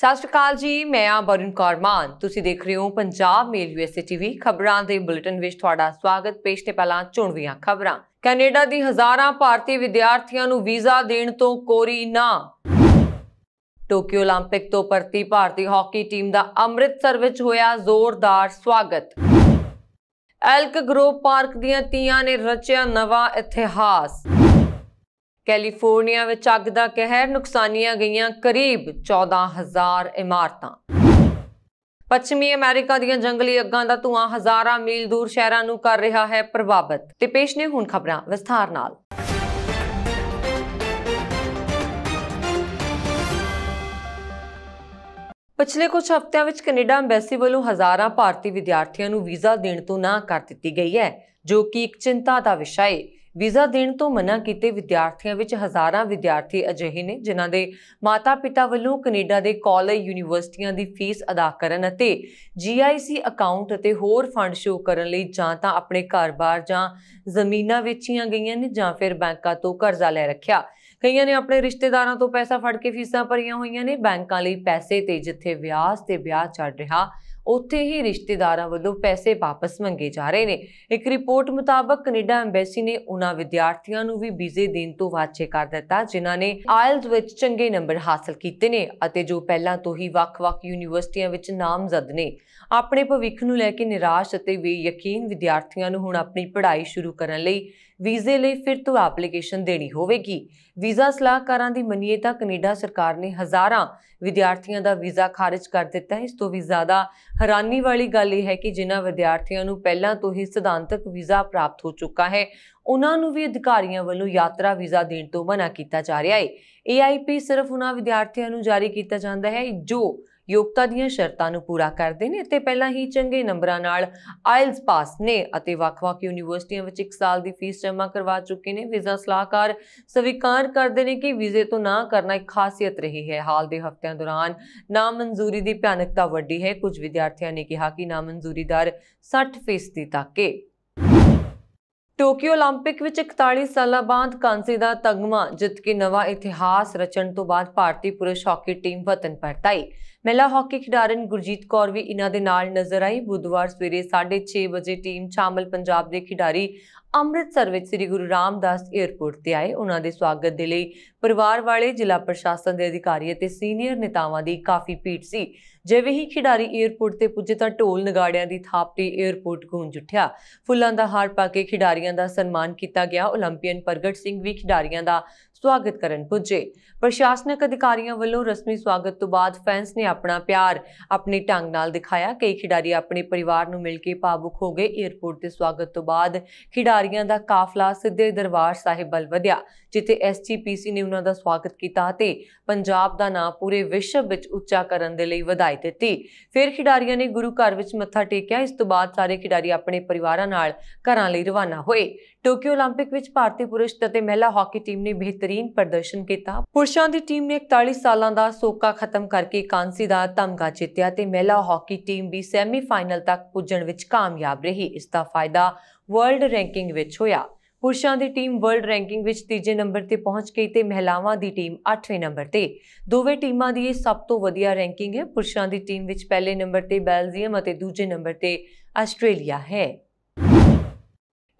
ਸਤਿ ਸ਼੍ਰੀ ਅਕਾਲ ਜੀ ਮੈਂ ਆ ਬਰਨ ਕਰਮਾਨ ਤੁਸੀਂ ਦੇਖ ਰਹੇ ਹੋ ਪੰਜਾਬ ਮੇਲ ਯੂਐਸਏ ਟੀਵੀ ਖਬਰਾਂ ਦੇ ਬੁਲੇਟਿਨ ਵਿੱਚ ਤੁਹਾਡਾ ਸਵਾਗਤ ਪੇਸ਼ ਤੇ ਪਹਿਲਾਂ ਚੁਣਵੀਆਂ ਖਬਰਾਂ ਕੈਨੇਡਾ ਦੀ ਹਜ਼ਾਰਾਂ ਭਾਰਤੀ ਵਿਦਿਆਰਥੀਆਂ ਨੂੰ ਵੀਜ਼ਾ ਦੇਣ ਤੋਂ ਕੋਰੀ ਨਾ ਟੋਕੀਓ 올림픽 ਤੋਂ ਪਰਤੀ ਭਾਰਤੀ ਹਾਕੀ ਟੀਮ ਦਾ ਅੰਮ੍ਰਿਤਸਰ ਵਿੱਚ ਹੋਇਆ ਜ਼ੋਰਦਾਰ ਸਵਾਗਤ ਐਲਕ ਗਰੋਵ ਪਾਰਕ ਦੀਆਂ ਤੀਆਂ ਨੇ ਰਚਿਆ ਨਵਾਂ ਇਤਿਹਾਸ ਕੈਲੀਫੋਰਨੀਆ ਵਿੱਚ ਅੱਗ ਦਾ ਕਹਿਰ ਨੁਕਸਾਨੀਆਂ ਗਈਆਂ ਕਰੀਬ 14000 ਇਮਾਰਤਾਂ ਪੱਛਮੀ ਅਮਰੀਕਾ ਦੀਆਂ ਜੰਗਲੀ ਅੱਗਾਂ ਦਾ ਧੂਆਂ ਹਜ਼ਾਰਾਂ ਮੀਲ ਦੂਰ ਸ਼ਹਿਰਾਂ ਨੂੰ ਕਰ ਰਿਹਾ ਹੈ ਪ੍ਰਭਾਵਿਤ ਤੇ ਪੇਸ਼ ਨੇ ਹੁਣ ਖਬਰਾਂ ਵਿਸਥਾਰ ਨਾਲ ਪਿਛਲੇ ਕੁਝ ਹਫ਼ਤਿਆਂ ਵਿੱਚ ਕੈਨੇਡਾ ਐਮਬੈਸੀ ਵੱਲੋਂ ਹਜ਼ਾਰਾਂ ਭਾਰਤੀ ਵਿਦਿਆਰਥੀਆਂ ਨੂੰ ਵੀਜ਼ਾ ਦੇਣ ਤੋਂ ਨਾ ਕਰ ਦਿੱਤੀ ਗਈ ਹੈ ਜੋ ਕਿ ਇੱਕ ਚਿੰਤਾ ਦਾ ਵਿਸ਼ਾ ਹੈ ਵੀਜ਼ਾ ਦੇਣ ਤੋਂ ਮਨਾ ਕੀਤੇ ਵਿਦਿਆਰਥੀਆਂ ਵਿੱਚ ਹਜ਼ਾਰਾਂ ਵਿਦਿਆਰਥੀ ਅਜਿਹੇ ਨੇ ਜਿਨ੍ਹਾਂ ਦੇ ਮਾਤਾ-ਪਿਤਾ ਵੱਲੋਂ ਕੈਨੇਡਾ ਦੇ ਕਾਲਜ ਯੂਨੀਵਰਸਿਟੀਆਂ ਦੀ ਫੀਸ ਅਦਾ ਕਰਨ ਅਤੇ ਜੀਆਈਸੀ ਅਕਾਊਂਟ ਅਤੇ ਹੋਰ ਫੰਡ ਸ਼ੋ ਕਰਨ ਲਈ ਜਾਂ ਤਾਂ ਆਪਣੇ ਘਰ-ਬਾਰ ਜਾਂ ਜ਼ਮੀਨਾਂ ਵੇਚੀਆਂ ਗਈਆਂ ਨੇ ਜਾਂ ਫਿਰ ਬੈਂਕਾਂ ਤੋਂ ਕਰਜ਼ਾ ਲੈ ਰੱਖਿਆ ਕਈਆਂ ਨੇ ਆਪਣੇ ਰਿਸ਼ਤੇਦਾਰਾਂ ਤੋਂ ਪੈਸਾ ਫੜ ਕੇ ਫੀਸਾਂ ਭਰੀਆਂ ਹੋਈਆਂ ਨੇ ਬੈਂਕਾਂ ਲਈ ਪੈਸੇ ਤੇ ਜਿੱਥੇ ਵਿਆਜ ਤੇ ਵਿਆਜ ਚੜ ਰਿਹਾ ਉੱਥੇ ਹੀ ਰਿਸ਼ਤੇਦਾਰਾਂ ਵੱਲੋਂ ਪੈਸੇ ਵਾਪਸ ਮੰਗੇ ਜਾ ਰਹੇ ਨੇ ਇੱਕ ਰਿਪੋਰਟ ਮੁਤਾਬਕ ਕੈਨੇਡਾ ਐਮਬੈਸੀ ਨੇ ਉਹਨਾਂ ਵਿਦਿਆਰਥੀਆਂ ਨੂੰ ਵੀ ਵੀਜ਼ੇ ਦੇਣ ਤੋਂ ਵਾਚੇ ਕਰ ਦਿੱਤਾ ਜਿਨ੍ਹਾਂ ਨੇ ਆਇਲਸ ਵਿੱਚ ਚੰਗੇ ਨੰਬਰ ਹਾਸਲ ਕੀਤੇ ਨੇ ਅਤੇ ਜੋ ਪਹਿਲਾਂ ਤੋਂ ਹੀ ਵੱਖ-ਵੱਖ ਯੂਨੀਵਰਸਿਟੀਆਂ ਵਿੱਚ ਨਾਮਜ਼ਦ ਨੇ ਆਪਣੇ ਭਵਿੱਖ ਨੂੰ ਲੈ ਕੇ ਨਿਰਾਸ਼ ਅਤੇ ਬੇਯਕੀਨ ਵਿਦਿਆਰਥੀਆਂ ਨੂੰ ਹੁਣ ਆਪਣੀ ਪੜ੍ਹਾਈ ਸ਼ੁਰੂ ਕਰਨ ਲਈ ਵੀਜ਼ੇ ਲਈ ਫਿਰ ਤੋਂ ਐਪਲੀਕੇਸ਼ਨ ਦੇਣੀ ਹੋਵੇਗੀ ਵੀਜ਼ਾ ਸਲਾਹਕਾਰਾਂ ਦੀ ਮੰਨੀਏ ਤਾਂ ਕੈਨੇਡਾ ਸਰਕਾਰ ਨੇ ਹਜ਼ਾਰਾਂ ਵਿਦਿਆਰਥੀਆਂ ਦਾ ਵੀਜ਼ਾ ਖਾਰਜ ਕਰ ਦਿੱਤਾ ਹੈ ਇਸ ਤੋਂ ਵੀ ਜ਼ਿਆਦਾ ਹੈਰਾਨੀ ਵਾਲੀ ਗੱਲ ਇਹ ਹੈ ਕਿ ਜਿਨ੍ਹਾਂ ਵਿਦਿਆਰਥੀਆਂ ਨੂੰ ਪਹਿਲਾਂ ਤੋਂ ਹੀ ਸਿਧਾਂਤਕ ਵੀਜ਼ਾ ਪ੍ਰਾਪਤ ਹੋ ਚੁੱਕਾ ਹੈ ਉਹਨਾਂ ਨੂੰ ਵੀ ਅਧਿਕਾਰੀਆਂ ਵੱਲੋਂ ਯਾਤਰਾ ਵੀਜ਼ਾ ਦੇਣ ਤੋਂ ਮਨਾ ਕੀਤਾ ਜਾ ਰਿਹਾ ਹੈ ਏਆਈਪੀ ਸਿਰਫ ਉਹਨਾਂ ਵਿਦਿਆਰਥੀਆਂ ਨੂੰ ਜਾਰੀ ਕੀਤਾ ਜਾਂਦਾ ਹੈ ਜੋ ਯੋਗਤਾ ਦੀਆਂ ਸ਼ਰਤਾਂ ਨੂੰ ਪੂਰਾ ਕਰਦੇ ਨੇ ਅਤੇ ਪਹਿਲਾਂ ਹੀ ਚੰਗੇ ਨੰਬਰਾਂ ਨਾਲ ਆਇਲਸ ਪਾਸ ਨੇ ਅਤੇ ਵੱਖ-ਵੱਖ ਯੂਨੀਵਰਸਿਟੀਆਂ ਵਿੱਚ 1 ਸਾਲ ਦੀ ਫੀਸ ਜਮ੍ਹਾਂ ਕਰਵਾ ਚੁੱਕੇ ਨੇ ਵੀਜ਼ਾ ਸਲਾਹਕਾਰ ਸਵੀਕਾਰ ਕਰਦੇ ਨੇ ਕਿ ਵੀਜ਼ੇ ਤੋਂ ਨਾ ਕਰਨਾ ਇੱਕ ਖਾਸੀਅਤ ਰਹੀ ਹੈ ਹਾਲ ਦੇ ਹਫ਼ਤਿਆਂ ਦੌਰਾਨ ਨਾ ਮਨਜ਼ੂਰੀ ਦੀ ਭਿਆਨਕਤਾ ਵੱਡੀ ਹੈ ਕੁਝ ਵਿਦਿਆਰਥੀਆਂ ਨੇ ਕਿਹਾ ਕਿ ਨਾ ਮਨਜ਼ੂਰੀ ਦਰ 60% ਤੱਕ ਹੈ ਟੋਕੀਓ 올림픽 ਵਿੱਚ 41 ਸਾਲਾਂ ਬਾਅਦ ਕਾਂਸੀ ਦਾ ਤਗਮਾ ਜਿੱਤ ਕੇ ਨਵਾਂ ਇਤਿਹਾਸ ਰਚਣ ਤੋਂ ਬਾਅਦ ਭਾਰਤੀ ਪੁਰਸ਼ ਹਾਕੀ ਟੀਮ ਵਤਨ ਪਰਤਾਈ ਮਹਿਲਾ ਹਾਕੀ ਖਿਡਾਰਨ ਗੁਰਜੀਤ ਕੌਰ ਵੀ ਇਹਨਾਂ ਦੇ ਨਾਲ ਨਜ਼ਰ ਆਈ ਬੁੱਧਵਾਰ ਸਵੇਰੇ 6:30 ਵਜੇ ਟੀਮ ਸ਼ਾਮਲ ਪੰਜਾਬ ਦੇ ਖਿਡਾਰੀ ਅੰਮ੍ਰਿਤਸਰ ਵਿੱਚ ਸ੍ਰੀ ਗੁਰੂ ਰਾਮਦਾਸ 에ਅਰਪੋਰਟ ਤੇ ਆਏ ਉਹਨਾਂ ਦੇ ਸਵਾਗਤ ਦੇ ਲਈ ਪਰਿਵਾਰ ਵਾਲੇ ਜ਼ਿਲ੍ਹਾ ਪ੍ਰਸ਼ਾਸਨ ਦੇ ਅਧਿਕਾਰੀ ਅਤੇ ਸੀਨੀਅਰ ਨੇਤਾਵਾਂ ਦੀ ਕਾਫੀ ਭੀੜ ਸੀ ਜਿਵੇਂ ਹੀ ਖਿਡਾਰੀ 에ਅਰਪੋਰਟ ਤੇ ਪੁੱਜੇ ਤਾਂ ਢੋਲ ਨਗਾੜਿਆਂ ਦੀ ਥਾਪ ਤੇ 에ਅਰਪੋਰਟ ਗੂੰਜ ਉੱਠਿਆ ਫੁੱਲਾਂ ਦਾ ਹਾਰ ਪਾ ਕੇ ਖਿਡਾਰੀਆਂ ਦਾ ਸਨਮਾਨ ਕੀਤਾ ਗਿਆ 올림픽ੀਅਨ ਪ੍ਰਗਟ ਸਿੰਘ ਵੀ ਖਿਡਾਰੀਆਂ ਦਾ ਸਵਾਗਤ ਕਰਨ ਪੁੱਜੇ ਪ੍ਰਸ਼ਾਸਨਿਕ ਅਧਿਕਾਰੀਆਂ ਵੱਲੋਂ ਰਸਮੀ ਸਵਾਗਤ ਤੋਂ ਬਾਅਦ ਫੈਨਸ ਨੇ ਆਪਣਾ ਪਿਆਰ ਆਪਣੇ ਢੰਗ ਨਾਲ ਦਿਖਾਇਆ ਕਈ ਖਿਡਾਰੀ ਆਪਣੇ ਪਰਿਵਾਰ ਨੂੰ ਮਿਲ ਕੇ ਭਾਵੁਕ ਹੋ ਗਏ 에ਅਰਪੋਰਟ ਤੇ ਸਵਾਗਤ ਤੋਂ ਬਾਅਦ ਖਿਡਾਰੀਆਂ ਦਾ ਕਾਫਲਾ ਸਿੱਧੇ ਦਰਬਾਰ ਸਾਹਿਬ ਵੱਲ ਵਧਿਆ ਜਿੱਥੇ ਐਸਜੀਪੀਸੀ ਨੇ ਉਹਨਾਂ ਦਾ ਸਵਾਗਤ ਕੀਤਾ ਤੇ ਪੰਜਾਬ ਦਾ ਨਾਂ ਪੂਰੇ ਵਿਸ਼ਵ ਵਿੱਚ ਉੱਚਾ ਕਰਨ ਦੇ ਲਈ ਵਧਾਈ ਦਿੱਤੀ ਫਿਰ ਖਿਡਾਰੀਆਂ ਨੇ ਗੁਰੂ ਘਰ ਵਿੱਚ ਮੱਥਾ ਟੇਕਿਆ ਇਸ ਤੋਂ ਬਾਅਦ ਸਾਰੇ ਖਿਡਾਰੀ ਆਪਣੇ ਪਰਿਵਾਰਾਂ ਨਾਲ ਘਰਾਂ ਲਈ ਰਵਾਨਾ ਹੋਏ ਟੋਕੀਓ 올림픽 ਵਿੱਚ ਭਾਰਤੀ ਪੁਰਸ਼ ਅਤੇ ਮਹਿਲਾ ਹਾਕੀ ਟੀਮ ਨੇ ਬਿਹਤਰੀਨ ਪ੍ਰਦਰਸ਼ਨ ਕੀਤਾ ਪੁਰਸ਼ ਪੁਰਸ਼ਾਂ ਦੀ ਟੀਮ ਨੇ 41 ਸਾਲਾਂ ਦਾ ਸੋਕਾ ਖਤਮ ਕਰਕੇ ਕਾਂਸੀ ਦਾ ਤਮਗਾ ਜਿੱਤਿਆ ਤੇ ਮਹਿਲਾ ਹਾਕੀ ਟੀਮ ਵੀ ਸੈਮੀਫਾਈਨਲ ਤੱਕ ਪੁੱਜਣ ਵਿੱਚ ਕਾਮਯਾਬ ਰਹੀ ਇਸ ਦਾ ਫਾਇਦਾ ਵਰਲਡ ਰੈਂਕਿੰਗ ਵਿੱਚ ਹੋਇਆ ਪੁਰਸ਼ਾਂ ਦੀ ਟੀਮ ਵਰਲਡ ਰੈਂਕਿੰਗ ਵਿੱਚ ਤੀਜੇ ਨੰਬਰ ਤੇ ਪਹੁੰਚ ਗਈ ਤੇ ਮਹਿਲਾਵਾਂ ਦੀ ਟੀਮ 8ਵੇਂ ਨੰਬਰ ਤੇ ਦੋਵੇਂ ਟੀਮਾਂ ਦੀ ਇਹ ਸਭ ਤੋਂ ਵਧੀਆ ਰੈਂਕਿੰਗ ਹੈ ਪੁਰਸ਼ਾਂ ਦੀ ਟੀਮ ਵਿੱਚ ਪਹਿਲੇ ਨੰਬਰ ਤੇ ਬੈਲਜੀਅਮ ਅਤੇ ਦੂਜੇ ਨੰਬਰ ਤੇ ਆਸਟ੍ਰੇਲੀਆ ਹੈ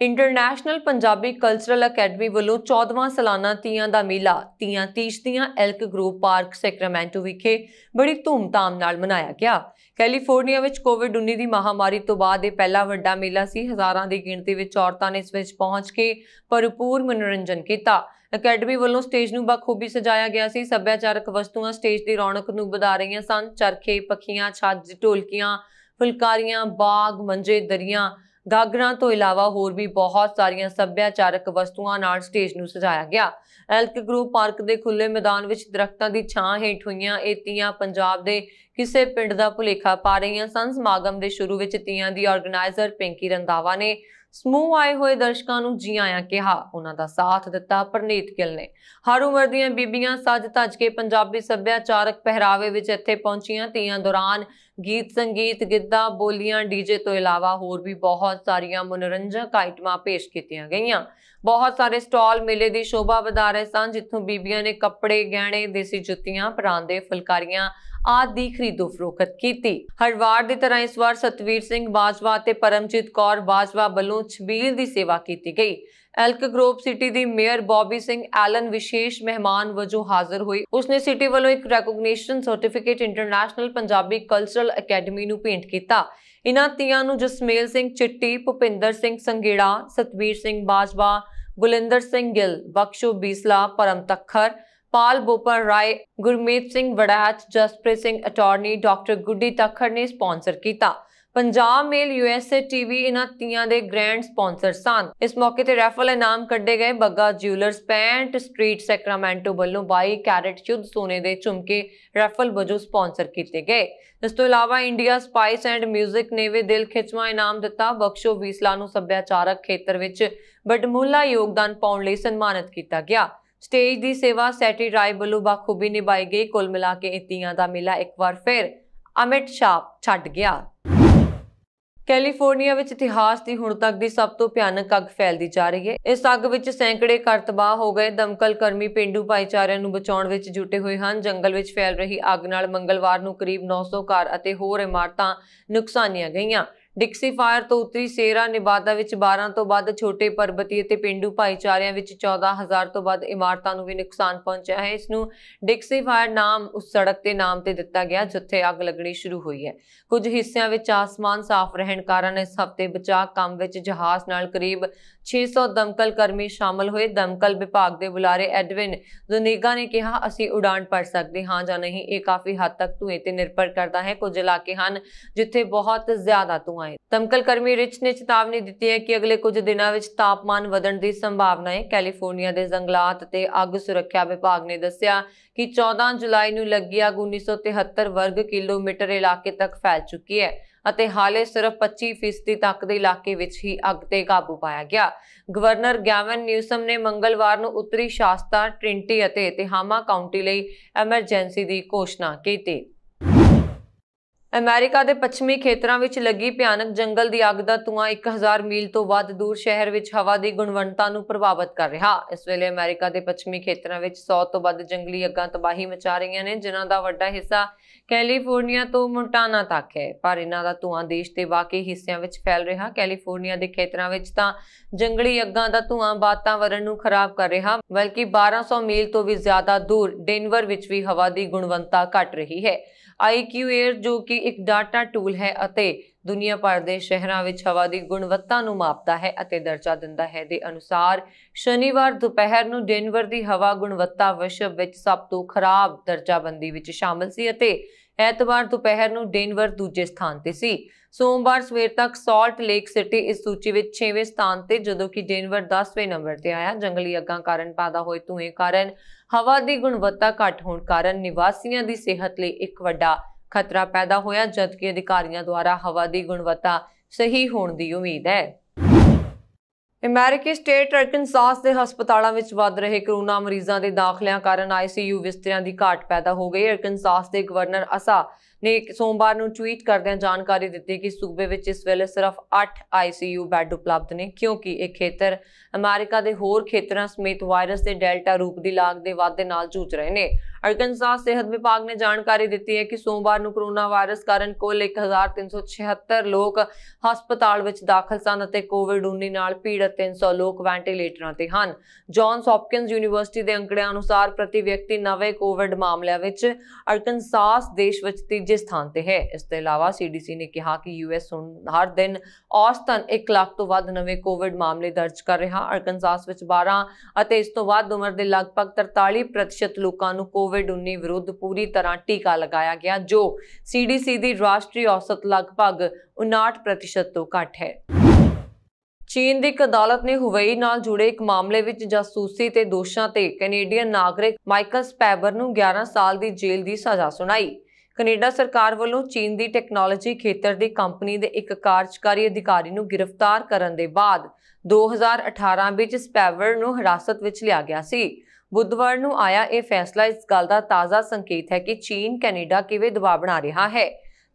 ਇੰਟਰਨੈਸ਼ਨਲ ਪੰਜਾਬੀ ਕਲਚਰਲ ਅਕੈਡਮੀ ਵੱਲੋਂ 14ਵਾਂ ਸਾਲਾਨਾ ਤੀਆਂ ਦਾ ਮੇਲਾ ਤੀਆਂ ਤੀਜ ਦੀਆਂ ਐਲਕ ਗਰੂਪ ਪਾਰਕ ਸੈਕਰਾਮੈਂਟੋ ਵਿਖੇ ਬੜੀ ਧੂਮਧਾਮ ਨਾਲ ਮਨਾਇਆ ਗਿਆ ਕੈਲੀਫੋਰਨੀਆ ਵਿੱਚ ਕੋਵਿਡ-19 ਦੀ ਮਹਾਮਾਰੀ ਤੋਂ ਬਾਅਦ ਇਹ ਪਹਿਲਾ ਵੱਡਾ ਮੇਲਾ ਸੀ ਹਜ਼ਾਰਾਂ ਦੀ ਗਿਣਤੀ ਵਿੱਚ ਔਰਤਾਂ ਨੇ ਇਸ ਵਿੱਚ ਪਹੁੰਚ ਕੇ ਭਰਪੂਰ ਮਨੋਰੰਜਨ ਕੀਤਾ ਅਕੈਡਮੀ ਵੱਲੋਂ ਸਟੇਜ ਨੂੰ ਬਖੂਬੀ ਸਜਾਇਆ ਗਿਆ ਸੀ ਸੱਭਿਆਚਾਰਕ ਵਸਤੂਆਂ ਸਟੇਜ ਦੀ ਰੌਣਕ ਨੂੰ ਵਧਾ ਰਹੀਆਂ ਸਨ ਚਰਖੇ ਪੱਖੀਆਂ ਛੱਜ ਢੋਲਕੀਆਂ ਫੁਲਕਾਰੀਆਂ ਬਾਗ ਮੰਜੇ ਦਰੀਆਂ ਗਾਗਰਾਂ ਤੋਂ ਇਲਾਵਾ ਹੋਰ ਵੀ ਬਹੁਤ ਸਾਰੀਆਂ ਸੱਭਿਆਚਾਰਕ ਵਸਤੂਆਂ ਨਾਲ ਸਟੇਜ ਨੂੰ ਸਜਾਇਆ ਗਿਆ ਐਲਕ ਗਰੂਪ ਪਾਰਕ ਦੇ ਖੁੱਲੇ ਮੈਦਾਨ ਵਿੱਚ ਦਰਖਤਾਂ ਦੀ ਛਾਂ ਹੇਠ ਹੋਈਆਂ ਇਹ ਤੀਆਂ ਪੰਜਾਬ ਦੇ ਕਿਸੇ ਪਿੰਡ ਦਾ ਭੁਲੇਖਾ ਪਾ ਰਹੀਆਂ ਸਨ ਸਮਾਗਮ ਦੇ ਸ਼ੁਰੂ ਵਿੱਚ ਤੀਆਂ ਦੀ ਆਰਗੇਨਾਈਜ਼ਰ ਪਿੰਕੀ ਰੰਦਾਵਾ ਨੇ ਸਮੂਹ ਆਏ ਹੋਏ ਦਰਸ਼ਕਾਂ ਨੂੰ ਜੀ ਆਇਆਂ ਕਿਹਾ ਉਹਨਾਂ ਦਾ ਸਾਥ ਦਿੱਤਾ ਪ੍ਰਨੀਤ ਗਿੱਲ ਨੇ ਹਰ ਉਮਰ ਦੀਆਂ ਬੀਬੀਆਂ ਸੱਜ ਧੱਜ ਕੇ ਪੰਜਾਬੀ ਸੱਭਿਆਚਾਰਕ ਪਹਿਰਾਵੇ ਵਿੱਚ ਇੱਥੇ ਪਹੁੰਚੀਆਂ ਤੀਆਂ ਦੌਰਾਨ ਗੀਤ ਸੰਗੀਤ ਗਿੱਧਾ ਬੋਲੀਆਂ ਡੀਜੇ ਤੋਂ ਇਲਾਵਾ ਹੋਰ ਵੀ ਬਹੁਤ ਸਾਰੀਆਂ ਮਨੋਰੰਜਕ ਆਈਟਮਾਂ ਪੇਸ਼ ਕੀਤੀਆਂ ਗਈਆਂ ਬਹੁਤ ਸਾਰੇ ਸਟਾਲ ਮੇਲੇ ਦੀ ਸ਼ੋਭਾ ਵਧਾ ਰਹੇ ਸਨ ਜਿੱਥੋਂ ਬੀਬੀਆਂ ਨੇ ਕੱਪੜੇ ਗਹਿਣੇ ਦੇਸੀ ਜੁੱਤੀਆਂ ਪਰਾਂਦੇ ਫੁਲਕਾਰੀਆਂ ਆਦਿ ਦੀ ਖਰੀਦੋ ਫਰੋਖਤ ਕੀਤੀ ਹਰ ਵਾਰ ਦੀ ਤਰ੍ਹਾਂ ਇਸ ਵਾਰ ਸਤਵੀਰ ਸਿੰਘ ਬਾਜਵਾ ਤੇ ਪਰਮਜੀਤ ਕੌਰ ਬਾਜਵਾ ਵੱਲੋਂ ਛਬੀਲ ਦੀ ਸੇਵਾ ਕੀਤੀ ਗਈ ਐਲਕ ਗਰੋਪ ਸਿਟੀ ਦੀ ਮੇਅਰ ਬੌਬੀ ਸਿੰਘ ਐਲਨ ਵਿਸ਼ੇਸ਼ ਮਹਿਮਾਨ ਵਜੋਂ ਹਾਜ਼ਰ ਹੋਈ ਉਸਨੇ ਸਿਟੀ ਵੱਲੋਂ ਇੱਕ recognition certificate international Punjabi cultural academy ਨੂੰ ਭੇਂਟ ਕੀਤਾ ਇਨ੍ਹਾਂ ਤੀਆਂ ਨੂੰ ਜਸਮੇਲ ਸਿੰਘ ਚਿੱਟੀ ਭੁਪਿੰਦਰ ਸਿੰਘ ਸੰਗੇੜਾ ਸਤਵੀਰ ਸਿੰਘ ਬਾਜਵਾ ਗੁਲਿੰਦਰ ਸਿੰਘ ਗਿੱਲ ਬਖਸ਼ੂ ਬੀਸਲਾ ਪਰਮ ਤਖਰ ਪਾਲ ਬੋਪਨ ਰਾਏ ਗੁਰਮੀਤ ਸਿੰਘ ਵੜਾਚ ਜਸਪ੍ਰੀਤ ਸਿੰਘ ਅਟਾਰਨੀ ਡਾਕਟਰ ਗੁੱਡੀ ਤਖਰ ਨੇ ਸਪਾਂਸਰ ਕੀਤਾ ਪੰਜਾਬ ਮੇਲ ਯੂਐਸਏ ਟੀਵੀ ਇਨ੍ਹਾਂ ਤੀਆਂ ਦੇ ਗ੍ਰੈਂਡ ਸਪਾਂਸਰ ਸਨ ਇਸ ਮੌਕੇ ਤੇ ਰੈਫਲ ਇਨਾਮ ਕੱਢੇ ਗਏ Bagga jewellers Pant street Sacramento ਵੱਲੋਂ 22 ਕੈਰਟ ਸ਼ੁੱਧ ਸੋਨੇ ਦੇ ਚੁੰਮਕੇ ਰੈਫਲ ਵਜੋਂ ਸਪਾਂਸਰ ਕੀਤੇ ਗਏ ਇਸ ਤੋਂ ਇਲਾਵਾ ਇੰਡੀਆ ਸਪਾਈਸ ਐਂਡ 뮤직 ਨੇ ਵੀ ਦਿਲ ਖਿੱਚਵਾ ਇਨਾਮ ਦਿੱਤਾ ਬਖਸ਼ੋ ਵੀਸਲਾ ਨੂੰ ਸੱਭਿਆਚਾਰਕ ਖੇਤਰ ਵਿੱਚ ਵਡਮੁੱਲਾ ਯੋਗਦਾਨ ਪਾਉਣ ਲਈ ਸਨਮਾਨਿਤ ਕੀਤਾ ਗਿਆ ਸਟੇਜ ਦੀ ਸੇਵਾ ਸੈਟੀ ਰਾਏ ਵੱਲੋਂ ਬਾਖੂਬੀ ਨਿਭਾਈ ਗਈ ਕੁੱਲ ਮਿਲਾ ਕੇ ਇਤੀਆਂ ਦਾ ਮੇਲਾ ਇੱਕ ਵਾਰ ਫਿਰ ਅਮਿਤ ਸ਼ਾਪ ਛੱਡ ਗਿਆ ਕੈਲੀਫੋਰਨੀਆ ਵਿੱਚ ਇਤਿਹਾਸ ਦੀ ਹੁਣ ਤੱਕ ਦੀ ਸਭ ਤੋਂ ਭਿਆਨਕ ਅੱਗ ਫੈਲਦੀ ਜਾ ਰਹੀ ਹੈ ਇਸ ਅੱਗ ਵਿੱਚ ਸੈਂਕੜੇ ਘਰ ਤਬਾਹ ਹੋ ਗਏ ਦਮਕਲ ਕਰਮੀ ਪਿੰਡੂ ਭਾਈਚਾਰਿਆਂ ਨੂੰ ਬਚਾਉਣ ਵਿੱਚ ਜੁਟੇ ਹੋਏ ਹਨ ਜੰਗਲ ਵਿੱਚ ਫੈਲ ਰਹੀ ਅੱਗ ਨਾਲ ਮੰਗਲਵਾਰ ਨੂੰ ਕਰੀਬ 900 ਘਰ ਅਤੇ ਹੋਰ ਇਮਾਰਤਾਂ ਨੁਕਸਾਨੀਆਂ ਗਈਆਂ ਡਿਕਸੀ ਫਾਇਰ ਤੋਂ ਉੱਤਰੀ ਸੇਰਾ ਨਿਵਾਦਾ ਵਿੱਚ 12 ਤੋਂ ਵੱਧ ਛੋਟੇ ਪਰਬਤੀ ਅਤੇ ਪਿੰਡੂ ਭਾਈਚਾਰਿਆਂ ਵਿੱਚ 14000 ਤੋਂ ਵੱਧ ਇਮਾਰਤਾਂ ਨੂੰ ਵੀ ਨੁਕਸਾਨ ਪਹੁੰਚਿਆ ਹੈ ਇਸ ਨੂੰ ਡਿਕਸੀ ਫਾਇਰ ਨਾਮ ਉਸ ਸੜਕ ਤੇ ਨਾਮ ਤੇ ਦਿੱਤਾ ਗਿਆ ਜਿੱਥੇ ਅੱਗ ਲੱਗਣੀ ਸ਼ੁਰੂ ਹੋਈ ਹੈ ਕੁਝ ਹਿੱਸਿਆਂ ਵਿੱਚ ਆਸਮਾਨ ਸਾਫ਼ ਰਹਿਣ ਕਾਰਨ ਇਸ ਹਫ਼ਤੇ ਬਚਾਅ ਕੰਮ ਵਿੱਚ ਜਹਾਜ਼ ਨਾਲ ਕਰੀਬ 600 ਦਮਕਲ ਕਰਮੀ ਸ਼ਾਮਲ ਹੋਏ ਦਮਕਲ ਵਿਭਾਗ ਦੇ ਬੁਲਾਰੇ ਐਡਵਿਨ ਦੁਨੇਗਾ ਨੇ ਕਿਹਾ ਅਸੀਂ ਉਡਾਨ ਭਰ ਸਕਦੇ ਹਾਂ ਜਾਂ ਨਹੀਂ ਇਹ ਕਾਫੀ ਹੱਦ ਤੱਕ ਧੂਏ ਤੇ ਨਿਰਭਰ ਕਰਦਾ ਹੈ ਕੁਝ ਇਲਾਕੇ ਹਨ ਜਿੱਥੇ ਬਹੁਤ ਜ਼ਿਆਦਾ ਧੂਆਂ ਹੈ ਦਮਕਲ ਕਰਮੀ ਰਿਚ ਨੇ ਚੇਤਾਵਨੀ ਦਿੱਤੀ ਹੈ ਕਿ ਅਗਲੇ ਕੁਝ ਦਿਨਾਂ ਵਿੱਚ ਤਾਪਮਾਨ ਵਧਣ ਦੀ ਸੰਭਾਵਨਾ ਹੈ ਕੈਲੀਫੋਰਨੀਆ ਦੇ ਜੰਗਲਾਤ ਤੇ ਅੱਗ ਸੁਰੱਖਿਆ ਵਿਭਾਗ ਨੇ ਦੱਸਿਆ ਕਿ 14 ਜੁਲਾਈ ਨੂੰ ਲੱਗੀ ਅੱਗ 1973 ਵਰਗ ਕਿਲੋਮੀਟਰ ਇਲਾਕੇ ਤੱਕ ਫੈਲ ਚੁੱਕੀ ਹੈ ਅਤੇ ਹਾਲੇ ਸਿਰਫ 25% ਤੱਕ ਦੇ ਇਲਾਕੇ ਵਿੱਚ ਹੀ ਅੱਗ ਤੇ ਕਾਬੂ ਪਾਇਆ ਗਿਆ ਗਵਰਨਰ ਗਿਆਵਨ ਨਿਊਸਮ ਨੇ ਮੰਗਲਵਾਰ ਨੂੰ ਉੱਤਰੀ ਸ਼ਾਸਤਾ ਟ੍ਰਿੰਟੀ ਅਤੇ ਤਿਹਾਮਾ ਕਾਉਂਟੀ ਲਈ ਐਮਰਜੈਂਸੀ ਦੀ ਘੋਸ਼ਣਾ ਕੀਤੀ ਅਮਰੀਕਾ ਦੇ ਪੱਛਮੀ ਖੇਤਰਾਂ ਵਿੱਚ ਲੱਗੀ ਭਿਆਨਕ ਜੰਗਲ ਦੀ ਅੱਗ ਦਾ ਧੂਆਂ 1000 ਮੀਲ ਤੋਂ ਵੱਧ ਦੂਰ ਸ਼ਹਿਰ ਵਿੱਚ ਹਵਾ ਦੀ ਗੁਣਵੱਤਾ ਨੂੰ ਪ੍ਰਭਾਵਿਤ ਕਰ ਰਿਹਾ ਇਸ ਵੇਲੇ ਅਮਰੀਕਾ ਦੇ ਪੱਛਮੀ ਖੇਤਰਾਂ ਵਿੱਚ 100 ਤੋਂ ਵੱਧ ਜੰਗਲੀ ਅੱਗਾਂ ਤਬਾਹੀ ਮਚਾ ਰਹੀਆਂ ਨੇ ਜਿਨ੍ਹਾਂ ਦਾ ਵੱਡਾ ਹਿੱਸਾ ਕੈਲੀਫੋਰਨੀਆ ਤੋਂ ਮੋਂਟਾਨਾ ਤੱਕ ਹੈ ਪਰ ਇਹਨਾਂ ਦਾ ਧੂਆਂ ਦੇਸ਼ ਦੇ ਬਾਕੀ ਹਿੱਸਿਆਂ ਵਿੱਚ ਫੈਲ ਰਿਹਾ ਕੈਲੀਫੋਰਨੀਆ ਦੇ ਖੇਤਰਾਂ ਵਿੱਚ ਤਾਂ ਜੰਗਲੀ ਅੱਗਾਂ ਦਾ ਧੂਆਂ ਵਾਤਾਵਰਣ ਨੂੰ ਖਰਾਬ ਕਰ ਰਿਹਾ ਬਲਕਿ 1200 ਮੀਲ ਤੋਂ ਵੀ ਜ਼ਿਆਦਾ ਦੂਰ ਡੈਨਵਰ ਵਿੱਚ ਵੀ ਹਵਾ ਦੀ ਗੁਣਵੱਤਾ ਘਟ ਰਹੀ ਹੈ IQAir ਜੋ ਕਿ ਇੱਕ ਡਾਟਾ ਟੂਲ ਹੈ ਅਤੇ ਦੁਨੀਆ ਭਰ ਦੇ ਸ਼ਹਿਰਾਂ ਵਿੱਚ ਹਵਾ ਦੀ ਗੁਣਵੱਤਾ ਨੂੰ ਮਾਪਦਾ ਹੈ ਅਤੇ ਦਰਜਾ ਦਿੰਦਾ ਹੈ ਦੇ ਅਨੁਸਾਰ ਸ਼ਨੀਵਾਰ ਦੁਪਹਿਰ ਨੂੰ ਡੈਨਵਰ ਦੀ ਹਵਾ ਗੁਣਵੱਤਾ ਵਿਸ਼ਵ ਵਿੱਚ ਸਭ ਤੋਂ ਖਰਾਬ ਦਰਜਾਬੰਦੀ ਵਿੱਚ ਸ਼ਾਮਲ ਸੀ ਅਤੇ ਐਤਵਾਰ ਦੁਪਹਿਰ ਨੂੰ ਡੈਨਵਰ ਦੂਜੇ ਸਥਾਨ ਤੇ ਸੀ ਸੋਮਵਾਰ ਸਵੇਰ ਤੱਕ ਸਾਲਟ ਲੇਕ ਸਿਟੀ ਇਸ ਸੂਚੀ ਵਿੱਚ 6ਵੇਂ ਸਥਾਨ ਤੇ ਜਦੋਂ ਕਿ ਡੇਨਵਰ 10ਵੇਂ ਨੰਬਰ ਤੇ ਆਇਆ ਜੰਗਲੀ ਅੱਗਾਂ ਕਾਰਨ ਪਾਦਾ ਹੋਏ ਧੂਏ ਕਾਰਨ ਹਵਾ ਦੀ ਗੁਣਵੱਤਾ ਘੱਟ ਹੋਣ ਕਾਰਨ ਨਿਵਾਸੀਆਂ ਦੀ ਸਿਹਤ ਲਈ ਇੱਕ ਵੱਡਾ ਖਤਰਾ ਪੈਦਾ ਹੋਇਆ ਜਦਕਿ ਅਧਿਕਾਰੀਆਂ ਦੁਆਰਾ ਹਵਾ ਦੀ ਗੁਣਵੱਤਾ ਸਹੀ ਹੋਣ ਦੀ ਉਮੀਦ ਹੈ ਅਮਰੀਕੀ ਸਟੇਟ ਅਰਕਨਸਾਸ ਦੇ ਹਸਪਤਾਲਾਂ ਵਿੱਚ ਵੱਧ ਰਹੇ ਕਰੋਨਾ ਮਰੀਜ਼ਾਂ ਦੇ ਦਾਖਲਿਆਂ ਕਾਰਨ ਆਈਸੀਯੂ ਬਿਸਤਰਿਆਂ ਦੀ ਘਾਟ ਪੈਦਾ ਹੋ ਗਈ ਅਰਕਨਸਾਸ ਦੇ ਗਵਰਨਰ ਅਸਾ ਨੇ ਸੋਮਵਾਰ ਨੂੰ ਟਵੀਟ ਕਰਦਿਆਂ ਜਾਣਕਾਰੀ ਦਿੱਤੀ ਕਿ ਸੂਬੇ ਵਿੱਚ ਇਸ ਵੇਲੇ ਸਿਰਫ 8 ਆਈਸੀਯੂ ਬੈੱਡ ਉਪਲਬਧ ਨੇ ਕਿਉਂਕਿ ਇਹ ਖੇਤਰ ਅਮਰੀਕਾ ਦੇ ਹੋਰ ਖੇਤਰਾਂ ਸਮੇਤ ਵਾਇਰਸ ਦੇ ਡੈਲਟਾ ਰੂਪ ਦੀ ਲਾਗ ਦੇ ਵਾਧੇ ਨਾਲ ਜੂਝ ਰਹੇ ਨੇ ਅਰਕਨਸਾ ਸਿਹਤ ਵਿਭਾਗ ਨੇ ਜਾਣਕਾਰੀ ਦਿੱਤੀ ਹੈ ਕਿ ਸੋਮਵਾਰ ਨੂੰ ਕੋਰੋਨਾ ਵਾਇਰਸ ਕਾਰਨ ਕੁੱਲ 1376 ਲੋਕ ਹਸਪਤਾਲ ਵਿੱਚ ਦਾਖਲ ਸਨ ਅਤੇ ਕੋਵਿਡ-19 ਨਾਲ ਪੀੜਤ 300 ਲੋਕ ਵੈਂਟੀਲੇਟਰਾਂ ਤੇ ਹਨ ਜੌਨਸ ਹਾਪਕਿੰਸ ਯੂਨੀਵਰਸਿਟੀ ਦੇ ਅੰਕੜਿਆਂ ਅਨੁਸਾਰ ਪ੍ਰਤੀ ਵਿਅਕਤੀ ਨਵੇਂ ਕੋਵਿਡ ਮਾਮਲਿਆਂ ਵਿੱਚ ਅਰਕਨਸਾਸ ਦੇਸ਼ ਵਿੱਚ ਤੀਜੇ ਸਥਾਨ ਤੇ ਹੈ ਇਸ ਤੋਂ ਇਲਾਵਾ ਸੀਡੀਸੀ ਨੇ ਕਿਹਾ ਕਿ ਯੂਐਸ ਹਰ ਦਿਨ ਔਸਤਨ 1 ਲੱਖ ਤੋਂ ਵੱਧ ਨਵੇਂ ਕੋਵਿਡ ਮਾਮਲੇ ਦਰਜ ਕਰ ਰਿਹਾ ਅਰਕਨਸਾਸ ਵਿੱਚ 12 ਅਤੇ ਇਸ ਤੋਂ ਵੱਧ ਉਮਰ ਦੇ ਲਗਭਗ 43% ਲੋਕਾਂ ਨੂੰ ਕੋਵਿਡ ਕੋਵਿਡ-19 ਵਿਰੁੱਧ ਪੂਰੀ ਤਰ੍ਹਾਂ ਟੀਕਾ ਲਗਾਇਆ ਗਿਆ ਜੋ ਸੀਡੀਸੀ ਦੀ ਰਾਸ਼ਟਰੀ ਔਸਤ ਲਗਭਗ 59% ਤੋਂ ਘੱਟ ਹੈ ਚੀਨ ਦੀ ਇੱਕ ਅਦਾਲਤ ਨੇ ਹਵਾਈ ਨਾਲ ਜੁੜੇ ਇੱਕ ਮਾਮਲੇ ਵਿੱਚ ਜਾਸੂਸੀ ਤੇ ਦੋਸ਼ਾਂ ਤੇ ਕੈਨੇਡੀਅਨ ਨਾਗਰਿਕ ਮਾਈਕਲ ਸਪੈਵਰ ਨੂੰ 11 ਸਾਲ ਦੀ ਜੇਲ੍ਹ ਦੀ ਸਜ਼ਾ ਸੁਣਾਈ ਕੈਨੇਡਾ ਸਰਕਾਰ ਵੱਲੋਂ ਚੀਨ ਦੀ ਟੈਕਨੋਲੋਜੀ ਖੇਤਰ ਦੀ ਕੰਪਨੀ ਦੇ ਇੱਕ ਕਾਰਜਕਾਰੀ ਅਧਿਕਾਰੀ ਨੂੰ ਗ੍ਰਿਫਤਾਰ ਕਰਨ ਦੇ ਬਾਅਦ 2018 ਵਿੱਚ ਸਪੈਵਰ ਨੂੰ ਹਿਰਾਸਤ ਵਿੱਚ ਲਿਆ ਗਿਆ ਸੀ ਬੁੱਧਵਾਰ ਨੂੰ ਆਇਆ ਇਹ ਫੈਸਲਾ ਇਸ ਗੱਲ ਦਾ ਤਾਜ਼ਾ ਸੰਕੇਤ ਹੈ ਕਿ ਚੀਨ ਕੈਨੇਡਾ ਕਿਵੇਂ ਦਬਾਅ ਬਣਾ ਰਿਹਾ ਹੈ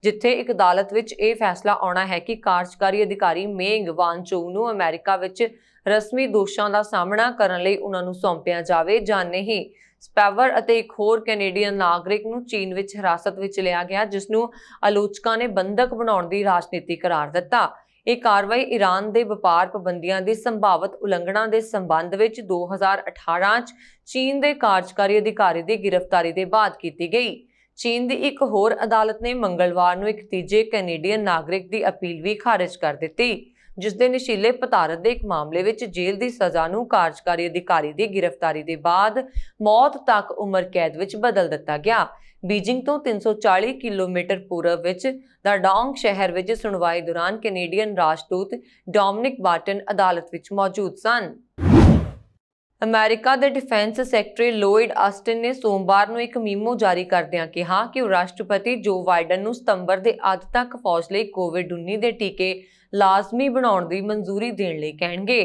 ਜਿੱਥੇ ਇੱਕ ਅਦਾਲਤ ਵਿੱਚ ਇਹ ਫੈਸਲਾ ਆਉਣਾ ਹੈ ਕਿ ਕਾਰਜਕਾਰੀ ਅਧਿਕਾਰੀ ਮੇਂਗ ਵਾਂਚੂ ਨੂੰ ਅਮਰੀਕਾ ਵਿੱਚ ਰਸਮੀ ਦੋਸ਼ਾਂ ਦਾ ਸਾਹਮਣਾ ਕਰਨ ਲਈ ਉਹਨਾਂ ਨੂੰ ਸੌਂਪਿਆ ਜਾਵੇ ਜਾਂ ਨਹੀਂ ਸਪੈਵਰ ਅਤੇ ਇੱਕ ਹੋਰ ਕੈਨੇਡੀਅਨ ਨਾਗਰਿਕ ਨੂੰ ਚੀਨ ਵਿੱਚ ਹਿਰਾਸਤ ਵਿੱਚ ਲਿਆ ਗਿਆ ਜਿਸ ਨੂੰ ਆਲੋਚਕਾਂ ਨੇ ਬੰਦਕ ਬਣਾਉਣ ਦੀ ਰਾਜਨੀਤੀ ਕਰਾਰ ਦਿੱਤਾ ਇਹ ਕਾਰਵਾਈ ਈਰਾਨ ਦੇ ਵਪਾਰ ਪਾਬੰਦੀਆਂ ਦੀ ਸੰਭਾਵਿਤ ਉਲੰਘਣਾ ਦੇ ਸੰਬੰਧ ਵਿੱਚ 2018 'ਚ ਚੀਨ ਦੇ ਕਾਰਜਕਾਰੀ ਅਧਿਕਾਰੀ ਦੀ ਗ੍ਰਿਫਤਾਰੀ ਦੇ ਬਾਅਦ ਕੀਤੀ ਗਈ ਚੀਨ ਦੀ ਇੱਕ ਹੋਰ ਅਦਾਲਤ ਨੇ ਮੰਗਲਵਾਰ ਨੂੰ ਇੱਕ ਤੀਜੇ ਕੈਨੇਡੀਅਨ ਨਾਗਰਿਕ ਦੀ ਅਪੀਲ ਵੀ ਖਾਰਜ ਕਰ ਦਿੱਤੀ ਜਿਸ ਦੇ ਨਸ਼ੀਲੇ ਪਦਾਰਥ ਦੇ ਇੱਕ ਮਾਮਲੇ ਵਿੱਚ ਜੇਲ੍ਹ ਦੀ ਸਜ਼ਾ ਨੂੰ ਕਾਰਜਕਾਰੀ ਅਧਿਕਾਰੀ ਦੀ ਗ੍ਰਿਫਤਾਰੀ ਦੇ ਬਾਅਦ ਮੌਤ ਤੱਕ ਉਮਰ ਕੈਦ ਵਿੱਚ ਬਦਲ ਦਿੱਤਾ ਗਿਆ ਬੀਜਿੰਗ ਤੋਂ 340 ਕਿਲੋਮੀਟਰ ਪੂਰਬ ਵਿੱਚ ਦਾ ਡੌਂਗ ਸ਼ਹਿਰ ਵਿੱਚ ਸੁਣਵਾਈ ਦੌਰਾਨ ਕੈਨੇਡੀਅਨ ਰਾਜਦੂਤ ਡੋਮਨਿਕ ਬਾਟਨ ਅਦਾਲਤ ਵਿੱਚ ਮੌਜੂਦ ਸਨ ਅਮਰੀਕਾ ਦੇ ਡਿਫੈਂਸ ਸੈਕਟਰੀ ਲੋਇਡ ਆਸਟਿਨ ਨੇ ਸੋਮਵਾਰ ਨੂੰ ਇੱਕ ਮੀਮੋ ਜਾਰੀ ਕਰਦਿਆਂ ਕਿਹਾ ਕਿ ਉਹ ਰਾਸ਼ਟਰਪਤੀ ਜੋ ਵਾਈਡਨ ਨੂੰ ਸਤੰਬਰ ਦੇ ਅੱਧ ਤੱਕ ਫੌਜ ਲਈ ਕੋਵਿਡ-19 ਦੇ ਟੀਕੇ ਲਾਜ਼ਮੀ ਬਣਾਉਣ ਦੀ ਮਨਜ਼ੂਰੀ ਦੇਣ ਲਈ ਕਹਿਣਗੇ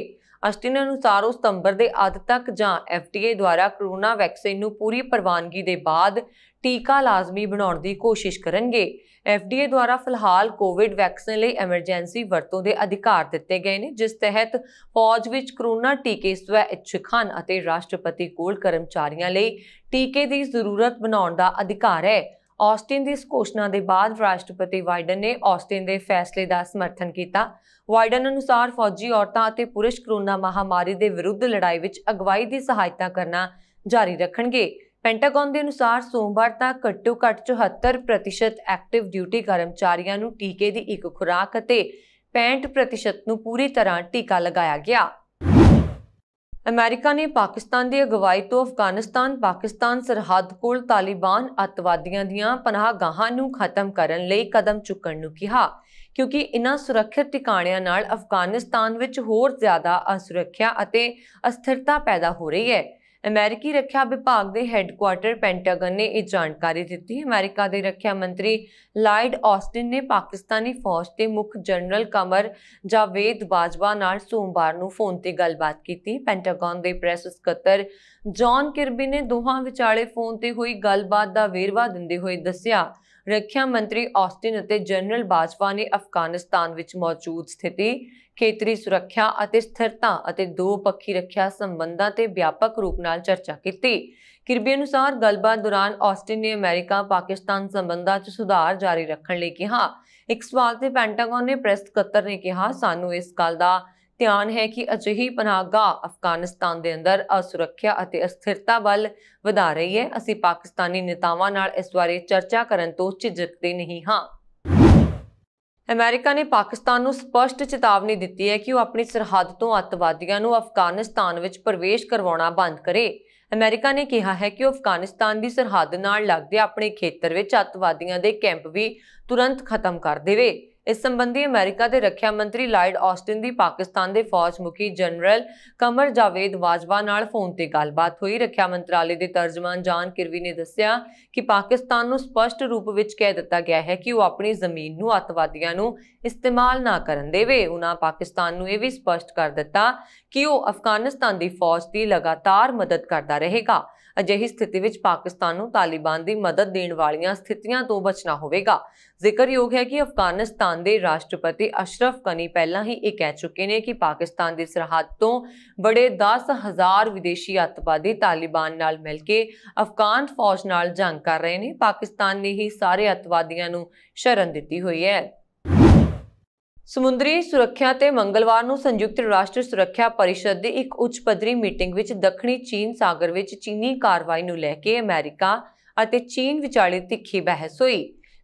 ਅਸਟਿਨ ਅਨੁਸਾਰ ਉਹ ਸਤੰਬਰ ਦੇ ਅੱਧ ਤੱਕ ਜਾਂ ਐਫਟੀਏ ਦੁਆਰਾ ਕਰੋਨਾ ਵੈਕਸੀਨ ਨੂੰ ਪੂਰੀ ਪ੍ਰਵਾਨਗੀ ਦੇ ਬਾਅਦ ਟੀਕਾ ਲਾਜ਼ਮੀ ਬਣਾਉਣ ਦੀ ਕੋਸ਼ਿਸ਼ ਕਰਨਗੇ ਐਫਡੀਏ ਦੁਆਰਾ ਫਿਲਹਾਲ ਕੋਵਿਡ ਵੈਕਸੀਨ ਲਈ ਐਮਰਜੈਂਸੀ ਵਰਤੋਂ ਦੇ ਅਧਿਕਾਰ ਦਿੱਤੇ ਗਏ ਨੇ ਜਿਸ ਤਹਿਤ ਫੌਜ ਵਿੱਚ ਕਰੋਨਾ ਟੀਕੇ ਸਵੈ ਇਛਖਾਨ ਅਤੇ ਰਾਸ਼ਟਰਪਤੀ ਕੋਲ ਕਰਮਚਾਰੀਆਂ ਲਈ ਟੀਕੇ ਦੀ ਜ਼ਰੂਰਤ ਬਣਾਉਣ ਦਾ ਅਧਿਕਾਰ ਹੈ ਆਸਟਿਨ ਦੀ ਇਸ ਘੋਸ਼ਣਾ ਦੇ ਬਾਅਦ ਰਾਸ਼ਟਰਪਤੀ ਵਾਈਡਨ ਨੇ ਆਸਟਿਨ ਦੇ ਫੈਸਲੇ ਦਾ ਸਮਰਥਨ ਕੀਤਾ ਵਾਈਡਨ ਅਨੁਸਾਰ ਫੌਜੀ ਔਰਤਾਂ ਅਤੇ ਪੁਰਸ਼ ਕਰੋਨਾ ਮਹਾਮਾਰੀ ਦੇ ਵਿਰੁੱਧ ਲੜਾਈ ਵਿੱਚ ਅਗਵਾਈ ਦੀ ਸਹਾਇਤਾ ਕਰਨਾ ਜਾਰੀ ਰੱਖਣਗੇ ਪੈਂਟਾਗਨ ਦੇ ਅਨੁਸਾਰ ਸੋਮਵਾਰ ਤੱਕ ਘੱਟੋ-ਘੱਟ 74% ਐਕਟਿਵ ਡਿਊਟੀ ਕਰਮਚਾਰੀਆਂ ਨੂੰ ਟੀਕੇ ਦੀ ਇੱਕ ਖੁਰਾਕ ਅਤੇ 65% ਨੂੰ ਪੂਰੀ ਤਰ੍ਹਾਂ ਟੀਕਾ ਲਗਾਇਆ ਗਿਆ ਅਮਰੀਕਾ ਨੇ ਪਾਕਿਸਤਾਨ ਦੀ ਅਗਵਾਈ ਤੋਂ ਅਫਗਾਨਿਸਤਾਨ ਪਾਕਿਸਤਾਨ ਸਰਹੱਦ ਕੋਲ ਤਾਲਿਬਾਨ ਅਤਵਾਦੀਆਂ ਦੀਆਂ ਪਨਾਹਗਾਹਾਂ ਨੂੰ ਖਤਮ ਕਰਨ ਲਈ ਕਦਮ ਚੁੱਕਣ ਨੂੰ ਕਿਹਾ ਕਿਉਂਕਿ ਇਨ੍ਹਾਂ ਸੁਰੱਖਿਅਤ ਟਿਕਾਣਿਆਂ ਨਾਲ ਅਫਗਾਨਿਸਤਾਨ ਵਿੱਚ ਹੋਰ ਜ਼ਿਆਦਾ ਅਸੁਰੱਖਿਆ ਅਤੇ ਅਸਥਿਰਤਾ ਪੈਦਾ ਹੋ ਰਹੀ ਹੈ ਅਮਰੀਕੀ ਰੱਖਿਆ ਵਿਭਾਗ ਦੇ ਹੈੱਡਕੁਆਰਟਰ ਪੈਂਟਾਗਨ ਨੇ ਇਹ ਜਾਣਕਾਰੀ ਦਿੱਤੀ ਅਮਰੀਕਾ ਦੇ ਰੱਖਿਆ ਮੰਤਰੀ ਲਾਇਡ ਆਸਟਿਨ ਨੇ ਪਾਕਿਸਤਾਨੀ ਫੌਜ ਦੇ ਮੁੱਖ ਜਨਰਲ ਕਮਰ ਜਾਵੇਦ ਬਾਜਵਾ ਨਾਲ ਸੋਮਵਾਰ ਨੂੰ ਫੋਨ ਤੇ ਗੱਲਬਾਤ ਕੀਤੀ ਪੈਂਟਾਗਨ ਦੇ ਪ੍ਰੈਸ ਸਕੱਤਰ ਜੌਨ ਕਿਰਬੀ ਨੇ ਦੋਹਾਂ ਵਿਚਾਲੇ ਫੋਨ ਤੇ ਹੋਈ ਗੱਲਬਾਤ ਦਾ ਵੇਰਵਾ ਦਿੰਦੇ ਹੋਏ ਦੱਸਿਆ ਰੱਖਿਆ ਮੰਤਰੀ ਆਸਟਿਨ ਅਤੇ ਜਨਰਲ ਬਾਜਵਾ ਨੇ ਅਫਗਾਨਿਸਤਾਨ ਵਿੱਚ ਮੌਜੂਦ ਸਥਿਤੀ ਖੇਤਰੀ ਸੁਰੱਖਿਆ ਅਤੇ ਸਥਿਰਤਾ ਅਤੇ ਦੋ ਪੱਖੀ ਰੱਖਿਆ ਸੰਬੰਧਾਂ ਤੇ ਵਿਆਪਕ ਰੂਪ ਨਾਲ ਚਰਚਾ ਕੀਤੀ ਕਿਰਬੀ ਅਨੁਸਾਰ ਗੱਲਬਾਤ ਦੌਰਾਨ ਆਸਟਿਨ ਨੇ ਅਮਰੀਕਾ ਪਾਕਿਸਤਾਨ ਸੰਬੰਧਾਂ 'ਚ ਸੁਧਾਰ ਜਾਰੀ ਰੱਖਣ ਲਈ ਕਿਹਾ ਇੱਕ ਸਵਾਲ ਤੇ ਪੈਂਟਾਗਨ ਨੇ ਪ੍ਰੈਸ ਸਕੱਤਰ ਨੇ ਕਿਹਾ ਸਾਨੂੰ ਇਸ ਗੱਲ ਦਾ ਧਿਆਨ ਹੈ ਕਿ ਅਜਿਹੀ ਪਨਾਗਾ ਅਫਗਾਨਿਸਤਾਨ ਦੇ ਅੰਦਰ ਅਸੁਰੱਖਿਆ ਅਤੇ ਅਸਥਿਰਤਾ ਵੱਲ ਵਧਾ ਰਹੀ ਹੈ ਅਸੀਂ ਪਾਕਿਸਤਾਨੀ ਨੇਤਾਵਾਂ ਨਾਲ ਇਸ ਬਾਰੇ ਚਰਚਾ ਕਰਨ ਤੋਂ ਝਿਜਕਦੇ ਨਹੀਂ ਹਾਂ ਅਮਰੀਕਾ ਨੇ ਪਾਕਿਸਤਾਨ ਨੂੰ ਸਪਸ਼ਟ ਚੇਤਾਵਨੀ ਦਿੱਤੀ ਹੈ ਕਿ ਉਹ ਆਪਣੀ ਸਰਹੱਦ ਤੋਂ ਅਤਵਾਦੀਆਂ ਨੂੰ ਅਫਗਾਨਿਸਤਾਨ ਵਿੱਚ ਪ੍ਰਵੇਸ਼ ਕਰਵਾਉਣਾ ਬੰਦ ਕਰੇ ਅਮਰੀਕਾ ਨੇ ਕਿਹਾ ਹੈ ਕਿ ਉਹ ਅਫਗਾਨਿਸਤਾਨ ਦੀ ਸਰਹੱਦ ਨਾਲ ਲੱਗਦੇ ਆਪਣੇ ਖੇਤਰ ਵਿੱਚ ਅਤਵਾਦੀਆਂ ਦੇ ਕੈਂਪ ਵੀ ਤੁਰੰਤ ਖਤਮ ਕਰ ਦੇਵੇ ਇਸ ਸੰਬੰਧੀ ਅਮਰੀਕਾ ਦੇ ਰੱਖਿਆ ਮੰਤਰੀ ਲਾਇਡ ਆਸਟਿਨ ਦੀ ਪਾਕਿਸਤਾਨ ਦੇ ਫੌਜ ਮੁਖੀ ਜਨਰਲ ਕਮਰ ਜਾਵੇਦ ਵਾਜਵਾ ਨਾਲ ਫੋਨ ਤੇ ਗੱਲਬਾਤ ਹੋਈ ਰੱਖਿਆ ਮੰਤਰਾਲੇ ਦੇ ਤਰਜਮਾਨ ਜਾਨ ਕਿਰਵੀ ਨੇ ਦੱਸਿਆ ਕਿ ਪਾਕਿਸਤਾਨ ਨੂੰ ਸਪਸ਼ਟ ਰੂਪ ਵਿੱਚ ਕਹਿ ਦਿੱਤਾ ਗਿਆ ਹੈ ਕਿ ਉਹ ਆਪਣੀ ਜ਼ਮੀਨ ਨੂੰ ਅਤਵਾਦੀਆਂ ਨੂੰ ਇਸਤੇਮਾਲ ਨਾ ਕਰਨ ਦੇਵੇ ਉਹਨਾਂ ਪਾਕਿਸਤਾਨ ਨੂੰ ਇਹ ਵੀ ਸਪਸ਼ਟ ਕਰ ਦਿੱਤਾ ਕਿ ਉਹ ਅਫਗਾਨਿਸਤਾਨ ਦੀ ਫੌਜ ਦੀ ਲਗਾਤਾਰ ਮਦਦ ਕਰਦਾ ਰਹੇਗਾ ਅਜਿਹੀ ਸਥਿਤੀ ਵਿੱਚ ਪਾਕਿਸਤਾਨ ਨੂੰ ਤਾਲਿਬਾਨ ਦੀ ਮਦਦ ਦੇਣ ਵਾਲੀਆਂ ਸਥਿਤੀਆਂ ਤੋਂ ਬਚਣਾ ਹੋਵੇਗਾ ਜ਼ਿਕਰਯੋਗ ਹੈ ਕਿ ਅਫਗਾਨਿਸਤਾਨ ਦੇ ਰਾਸ਼ਟਰਪਤੀ ਅਸ਼ਰਫ ਕਨੀ ਪਹਿਲਾਂ ਹੀ ਇਹ ਕਹਿ ਚੁੱਕੇ ਨੇ ਕਿ ਪਾਕਿਸਤਾਨ ਦੀ ਸਰਹੱਦ ਤੋਂ ਬੜੇ 10000 ਵਿਦੇਸ਼ੀ ਅੱਤਵਾਦੀ ਤਾਲਿਬਾਨ ਨਾਲ ਮਿਲ ਕੇ ਅਫਗਾਨ ਫੌਜ ਨਾਲ ਜੰਗ ਕਰ ਰਹੇ ਨੇ ਪਾਕਿਸਤਾਨ ਨੇ ਹੀ ਸਾਰੇ ਅੱਤਵਾਦੀਆਂ ਨੂੰ ਸ਼ਰਨ ਦਿੱਤੀ ਹੋਈ ਹੈ ਸਮੁੰਦਰੀ ਸੁਰੱਖਿਆ ਤੇ ਮੰਗਲਵਾਰ ਨੂੰ ਸੰਯੁਕਤ ਰਾਸ਼ਟਰ ਸੁਰੱਖਿਆ ਪਰਿਸ਼ਦ ਦੀ ਇੱਕ ਉੱਚ ਪੱਧਰੀ ਮੀਟਿੰਗ ਵਿੱਚ ਦੱਖਣੀ ਚੀਨ ਸਾਗਰ ਵਿੱਚ ਚੀਨੀ ਕਾਰਵਾਈ ਨੂੰ ਲੈ ਕੇ ਅਮਰੀਕਾ ਅਤੇ ਚੀਨ ਵਿਚਾਲੇ ਤਿੱਖੀ ਬਹਿਸ ਹੋਈ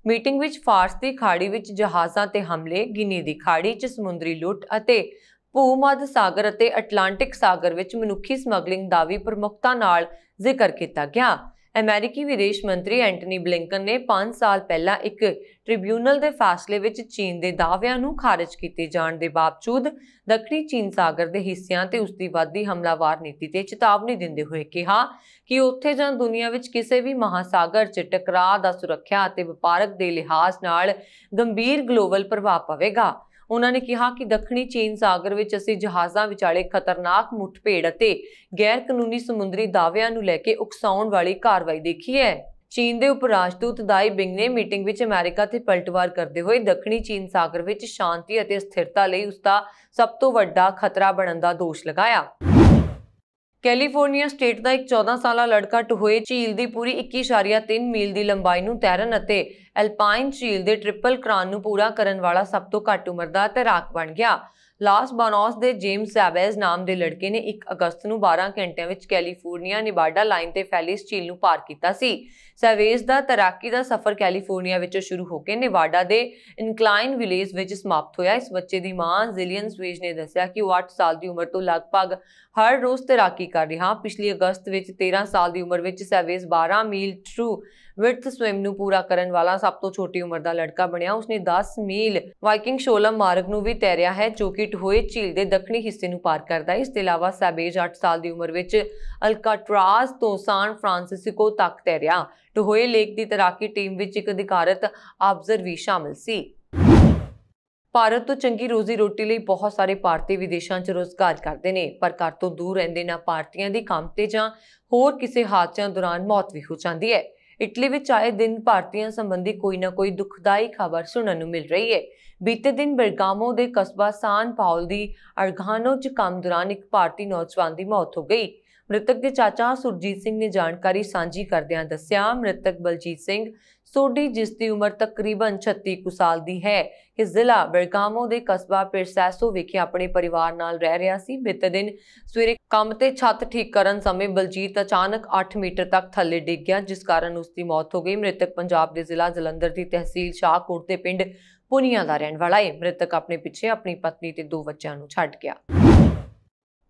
ਮੀਟਿੰਗ ਵਿੱਚ ਫਾਰਸ ਦੀ ਖਾੜੀ ਵਿੱਚ ਜਹਾਜ਼ਾਂ ਤੇ ਹਮਲੇ ਗਿਨੀ ਦੀ ਖਾੜੀ 'ਚ ਸਮੁੰਦਰੀ ਲੁੱਟ ਅਤੇ ਭੂਮੱਧ ਸਾਗਰ ਅਤੇ ਅਟਲਾਂਟਿਕ ਸਾਗਰ ਵਿੱਚ ਮਨੁੱਖੀ ਸਮਗਲਿੰਗ ਦਾ ਵੀ ਪ੍ਰਮੁੱਖਤਾ ਨਾਲ ਜ਼ਿਕਰ ਕੀਤਾ ਗਿਆ ਅਮਰੀਕੀ ਵਿਦੇਸ਼ ਮੰਤਰੀ ਐਂਟਨੀ ਬਲਿੰਕਨ ਨੇ 5 ਸਾਲ ਪਹਿਲਾਂ ਇੱਕ ਟ੍ਰਿਬਿਊਨਲ ਦੇ ਫੈਸਲੇ ਵਿੱਚ ਚੀਨ ਦੇ ਦਾਅਵਿਆਂ ਨੂੰ ਖਾਰਜ ਕੀਤੇ ਜਾਣ ਦੇ ਬਾਵਜੂਦ ਦੱਖਣੀ ਚੀਨ ਸਾਗਰ ਦੇ ਹਿੱਸਿਆਂ ਤੇ ਉਸ ਦੀ ਵਾਦੀ ਹਮਲਾਵਾਰ ਨੀਤੀ ਤੇ ਚੇਤਾਵਨੀ ਦਿੰਦੇ ਹੋਏ ਕਿਹਾ ਕਿ ਉੱਥੇ ਜਾਂ ਦੁਨੀਆ ਵਿੱਚ ਕਿਸੇ ਵੀ ਮਹਾਸਾਗਰ 'ਚ ਟਕਰਾਅ ਦਾ ਸੁਰੱਖਿਆ ਅਤੇ ਵਪਾਰਕ ਦੇ ਲਿਹਾਜ਼ ਨਾਲ ਗੰਭੀਰ ਗਲੋਬਲ ਪ੍ਰਭਾਵ ਪਵੇਗਾ ਉਹਨਾਂ ਨੇ ਕਿਹਾ ਕਿ ਦੱਖਣੀ ਚੀਨ ਸਾਗਰ ਵਿੱਚ ਅਸੀਂ ਜਹਾਜ਼ਾਂ ਵਿਚਾਲੇ ਖਤਰਨਾਕ ਮੁੱਠਭੇੜ ਅਤੇ ਗੈਰ ਕਾਨੂੰਨੀ ਸਮੁੰਦਰੀ ਦਾਅਵਿਆਂ ਨੂੰ ਲੈ ਕੇ ਉਕਸਾਉਣ ਵਾਲੀ ਕਾਰਵਾਈ ਦੇਖੀ ਹੈ ਚੀਨ ਦੇ ਉਪ ਰਾਜਦੂਤ ਦਾਈ ਬਿੰਗ ਨੇ ਮੀਟਿੰਗ ਵਿੱਚ ਅਮਰੀਕਾ ਤੇ ਪਲਟਵਾਰ ਕਰਦੇ ਹੋਏ ਦੱਖਣੀ ਚੀਨ ਸਾਗਰ ਵਿੱਚ ਸ਼ਾਂਤੀ ਅਤੇ ਸਥਿਰਤਾ ਲਈ ਉਸ ਦਾ ਸਭ ਤੋਂ ਵੱਡਾ ਖਤਰਾ ਬਣਨ ਦਾ ਦੋਸ਼ ਲਗਾਇਆ ਕੈਲੀਫੋਰਨੀਆ ਸਟੇਟ ਦਾ ਇੱਕ 14 ਸਾਲਾ ਲੜਕਾ ਟੋਹੇ ਝੀਲ ਦੀ ਪੂਰੀ 21.3 ਮੀਲ ਦੀ ਲੰਬਾਈ ਨੂੰ ਤੈਰਨ ਅਤੇ ਐਲਪਾਈਨ ਝੀਲ ਦੇ ਟ੍ਰਿਪਲ ਕ੍ਰਾਨ ਨੂੰ ਪੂਰਾ ਕਰਨ ਵਾਲਾ ਸਭ ਤੋਂ ਘੱਟ ਉਮਰ ਦਾ ਤੈਰਾਕ ਬਣ ਗਿਆ ਲਾਸ ਬਾਨੋਸ ਦੇ ਜੇਮਸ ਜ਼ਾਬੇਜ਼ ਨਾਮ ਦੇ ਲੜਕੇ ਨੇ 1 ਅਗਸਤ ਨੂੰ 12 ਘੰਟਿਆਂ ਵਿੱਚ ਕੈਲੀਫੋਰਨੀਆ ਨਿਵਾਡਾ ਲਾਈਨ ਤੇ ਫੈਲੀ ਝੀਲ ਨੂੰ ਪਾਰ ਕੀਤਾ ਸੀ ਸਵੇਜ਼ ਦਾ ਤਰਾਕੀ ਦਾ ਸਫ਼ਰ ਕੈਲੀਫੋਰਨੀਆ ਵਿੱਚੋਂ ਸ਼ੁਰੂ ਹੋ ਕੇ ਨਿਵਾਡਾ ਦੇ ਇਨਕਲਾਈਨ ਵਿਲੇਜ ਵਿੱਚ ਸਮਾਪਤ ਹੋਇਆ ਇਸ ਬੱਚੇ ਦੀ ਮਾਂ ਜ਼ਿਲੀਅਨ ਸਵੇਜ ਨੇ ਦੱਸਿਆ ਕਿ ਉਹ 8 ਸਾਲ ਦੀ ਉਮਰ ਤੋਂ ਲਗਭਗ ਹਰ ਰੋਜ਼ ਤੈਰਾਕੀ ਕਰ ਰਿਹਾ ਪਿਛਲੇ ਅਗਸਤ ਵਿੱਚ 13 ਸਾਲ ਦੀ ਉਮਰ ਵਿੱਚ ਸਵੇਜ਼ 12 ਮੀਲ ਟਰੂ ਵਿਰਥ ਸਵਿਮ ਨੂੰ ਪੂਰਾ ਕਰਨ ਵਾਲਾ ਸਭ ਤੋਂ ਛੋਟੀ ਉਮਰ ਦਾ ਲੜਕਾ ਬਣਿਆ ਉਸਨੇ 10 ਮੀਲ ਵਾਈਕਿੰਗ ਸ਼ੋਲਮ ਮਾਰਗ ਨੂੰ ਵੀ ਤੈਰਿਆ ਹੈ ਜੋ ਕਿ ਟਹੋਏ ਝੀਲ ਦੇ ਦੱਖਣੀ ਹਿੱਸੇ ਨੂੰ ਪਾਰ ਕਰਦਾ ਹੈ ਇਸ ਦੇ ਇਲਾਵਾ ਸਾਬੇਜ 8 ਸਾਲ ਦੀ ਉਮਰ ਵਿੱਚ ਅਲਕਾਟਰਾਜ਼ ਤੋਂ ਸਾਨ ਫ੍ਰਾਂਸਿਸਕੋ ਤੱਕ ਤੈਰਿਆ ਟਹੋਏ ਲੇਕ ਦੀ ਤੈਰਾਕੀ ਟੀਮ ਵਿੱਚ ਇੱਕ ਅਧਿਕਾਰਤ ਆਬਜ਼ਰ ਵੀ ਸ਼ਾਮਲ ਸੀ ਭਾਰਤ ਤੋਂ ਚੰਗੀ ਰੋਜ਼ੀ ਰੋਟੀ ਲਈ ਬਹੁਤ ਸਾਰੇ ਭਾਰਤੀ ਵਿਦੇਸ਼ਾਂ 'ਚ ਰੋਜ਼ਗਾਰ ਕਰਦੇ ਨੇ ਪਰ ਘਰ ਤੋਂ ਦੂਰ ਰਹਿੰਦੇ ਨਾ ਭਾਰਤੀਆਂ ਦੀ ਕੰਮ ਤੇ ਜਾਂ ਹੋਰ ਕਿਸੇ ਹਾਦਸਿਆਂ ਦੌਰਾਨ ਮੌਤ ਵੀ ਹੋ ਜਾਂਦੀ ਹੈ ਇਟਲੀ ਵਿੱਚ ਆਏ ਦਿਨ ਭਾਰਤੀਆਂ ਸੰਬੰਧੀ ਕੋਈ ਨਾ ਕੋਈ ਦੁਖਦਾਈ ਖਬਰ ਸੁਣਨ ਨੂੰ ਮਿਲ ਰਹੀ ਹੈ ਬੀਤੇ ਦਿਨ ਬਰਗਾਮੋ ਦੇ ਕਸਬਾ ਸਾਨ ਪਾਉਲ ਦੀ ਅਰਗਾਨੋ 'ਚ ਕੰਮ ਦੌਰਾਨ ਇੱਕ ਭਾਰਤੀ ਨੌਜਵਾਨ ਦੀ ਮੌਤ ਹੋ ਗਈ ਮ੍ਰਿਤਕ ਦੇ ਚਾਚਾ ਸੁਰਜੀਤ ਸਿੰਘ ਨੇ ਜਾਣਕਾਰੀ ਸਾਂਝੀ ਕਰਦਿਆਂ ਦੱਸਿਆ ਮ੍ਰਿਤਕ ਬਲਜੀਤ ਸਿੰਘ ਸੋਢੀ ਜਿਸ ਦੀ ਉਮਰ ਤਕਰੀਬਨ 36 ਕੁ ਸਾਲ ਦੀ ਹੈ ਕਿ ਜ਼ਿਲ੍ਹਾ ਬਰਗਾਮੋ ਦੇ ਕਸਬਾ ਪਿਰਸੈਸੋ ਵਿਖੇ ਆਪਣੇ ਪਰਿਵਾਰ ਨਾਲ ਰਹਿ ਰਿਹਾ ਸੀ ਬਿੱਤ ਦਿਨ ਸਵੇਰੇ ਕੰਮ ਤੇ ਛੱਤ ਠੀਕ ਕਰਨ ਸਮੇਂ ਬਲਜੀਤ ਅਚਾਨਕ 8 ਮੀਟਰ ਤੱਕ ਥੱਲੇ ਡਿੱਗ ਗਿਆ ਜਿਸ ਕਾਰਨ ਉਸ ਦੀ ਮੌਤ ਹੋ ਗਈ ਮ੍ਰਿਤਕ ਪੰਜਾਬ ਦੇ ਜ਼ਿਲ੍ਹਾ ਜਲੰਧਰ ਦੀ ਤਹਿਸੀਲ ਸ਼ਾਹਕੋਟ ਦੇ ਪਿੰਡ ਪੁਨੀਆ ਦਾ ਰਹਿਣ ਵਾਲਾ ਹੈ ਮ੍ਰਿਤਕ ਆਪਣੇ ਪਿੱਛੇ ਆਪਣੀ ਪਤਨੀ ਤੇ ਦੋ ਬੱਚਿਆਂ ਨੂੰ ਛੱਡ ਗਿਆ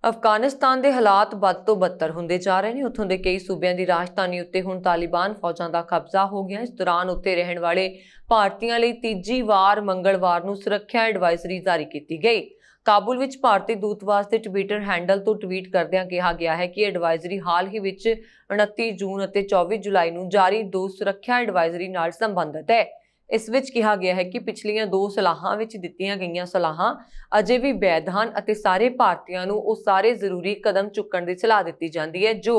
ਅਫਗਾਨਿਸਤਾਨ ਦੇ ਹਾਲਾਤ ਵੱਧ ਤੋਂ ਬੱਤਰ ਹੁੰਦੇ ਜਾ ਰਹੇ ਨੇ ਉੱਥੋਂ ਦੇ ਕਈ ਸੂਬਿਆਂ ਦੀ ਰਾਜਧਾਨੀ ਉੱਤੇ ਹੁਣ ਤਾਲਿਬਾਨ ਫੌਜਾਂ ਦਾ ਕਬਜ਼ਾ ਹੋ ਗਿਆ ਇਸ ਦੌਰਾਨ ਉੱਥੇ ਰਹਿਣ ਵਾਲੇ ਭਾਰਤੀਆਂ ਲਈ ਤੀਜੀ ਵਾਰ ਮੰਗਲਵਾਰ ਨੂੰ ਸੁਰੱਖਿਆ ਐਡਵਾਈਜ਼ਰੀ ਜਾਰੀ ਕੀਤੀ ਗਈ ਕਾਬੁਲ ਵਿੱਚ ਭਾਰਤੀ ਦੂਤਵਾਸ ਦੇ ਟਵਿੱਟਰ ਹੈਂਡਲ ਤੋਂ ਟਵੀਟ ਕਰਦਿਆਂ ਕਿਹਾ ਗਿਆ ਹੈ ਕਿ ਐਡਵਾਈਜ਼ਰੀ ਹਾਲ ਹੀ ਵਿੱਚ 29 ਜੂਨ ਅਤੇ 24 ਜੁਲਾਈ ਨੂੰ ਜਾਰੀ ਦੋ ਸੁਰੱਖਿਆ ਐਡਵਾਈਜ਼ਰੀ ਨਾਲ ਸੰਬੰਧਿਤ ਹੈ ਇਸ ਵਿੱਚ ਕਿਹਾ ਗਿਆ ਹੈ ਕਿ ਪਿਛਲੀਆਂ ਦੋ ਸਲਾਹਾਂ ਵਿੱਚ ਦਿੱਤੀਆਂ ਗਈਆਂ ਸਲਾਹਾਂ ਅਜੇ ਵੀ ਵੈਧ ਹਨ ਅਤੇ ਸਾਰੇ ਭਾਰਤੀਆਂ ਨੂੰ ਉਹ ਸਾਰੇ ਜ਼ਰੂਰੀ ਕਦਮ ਚੁੱਕਣ ਦੀ ਸਲਾਹ ਦਿੱਤੀ ਜਾਂਦੀ ਹੈ ਜੋ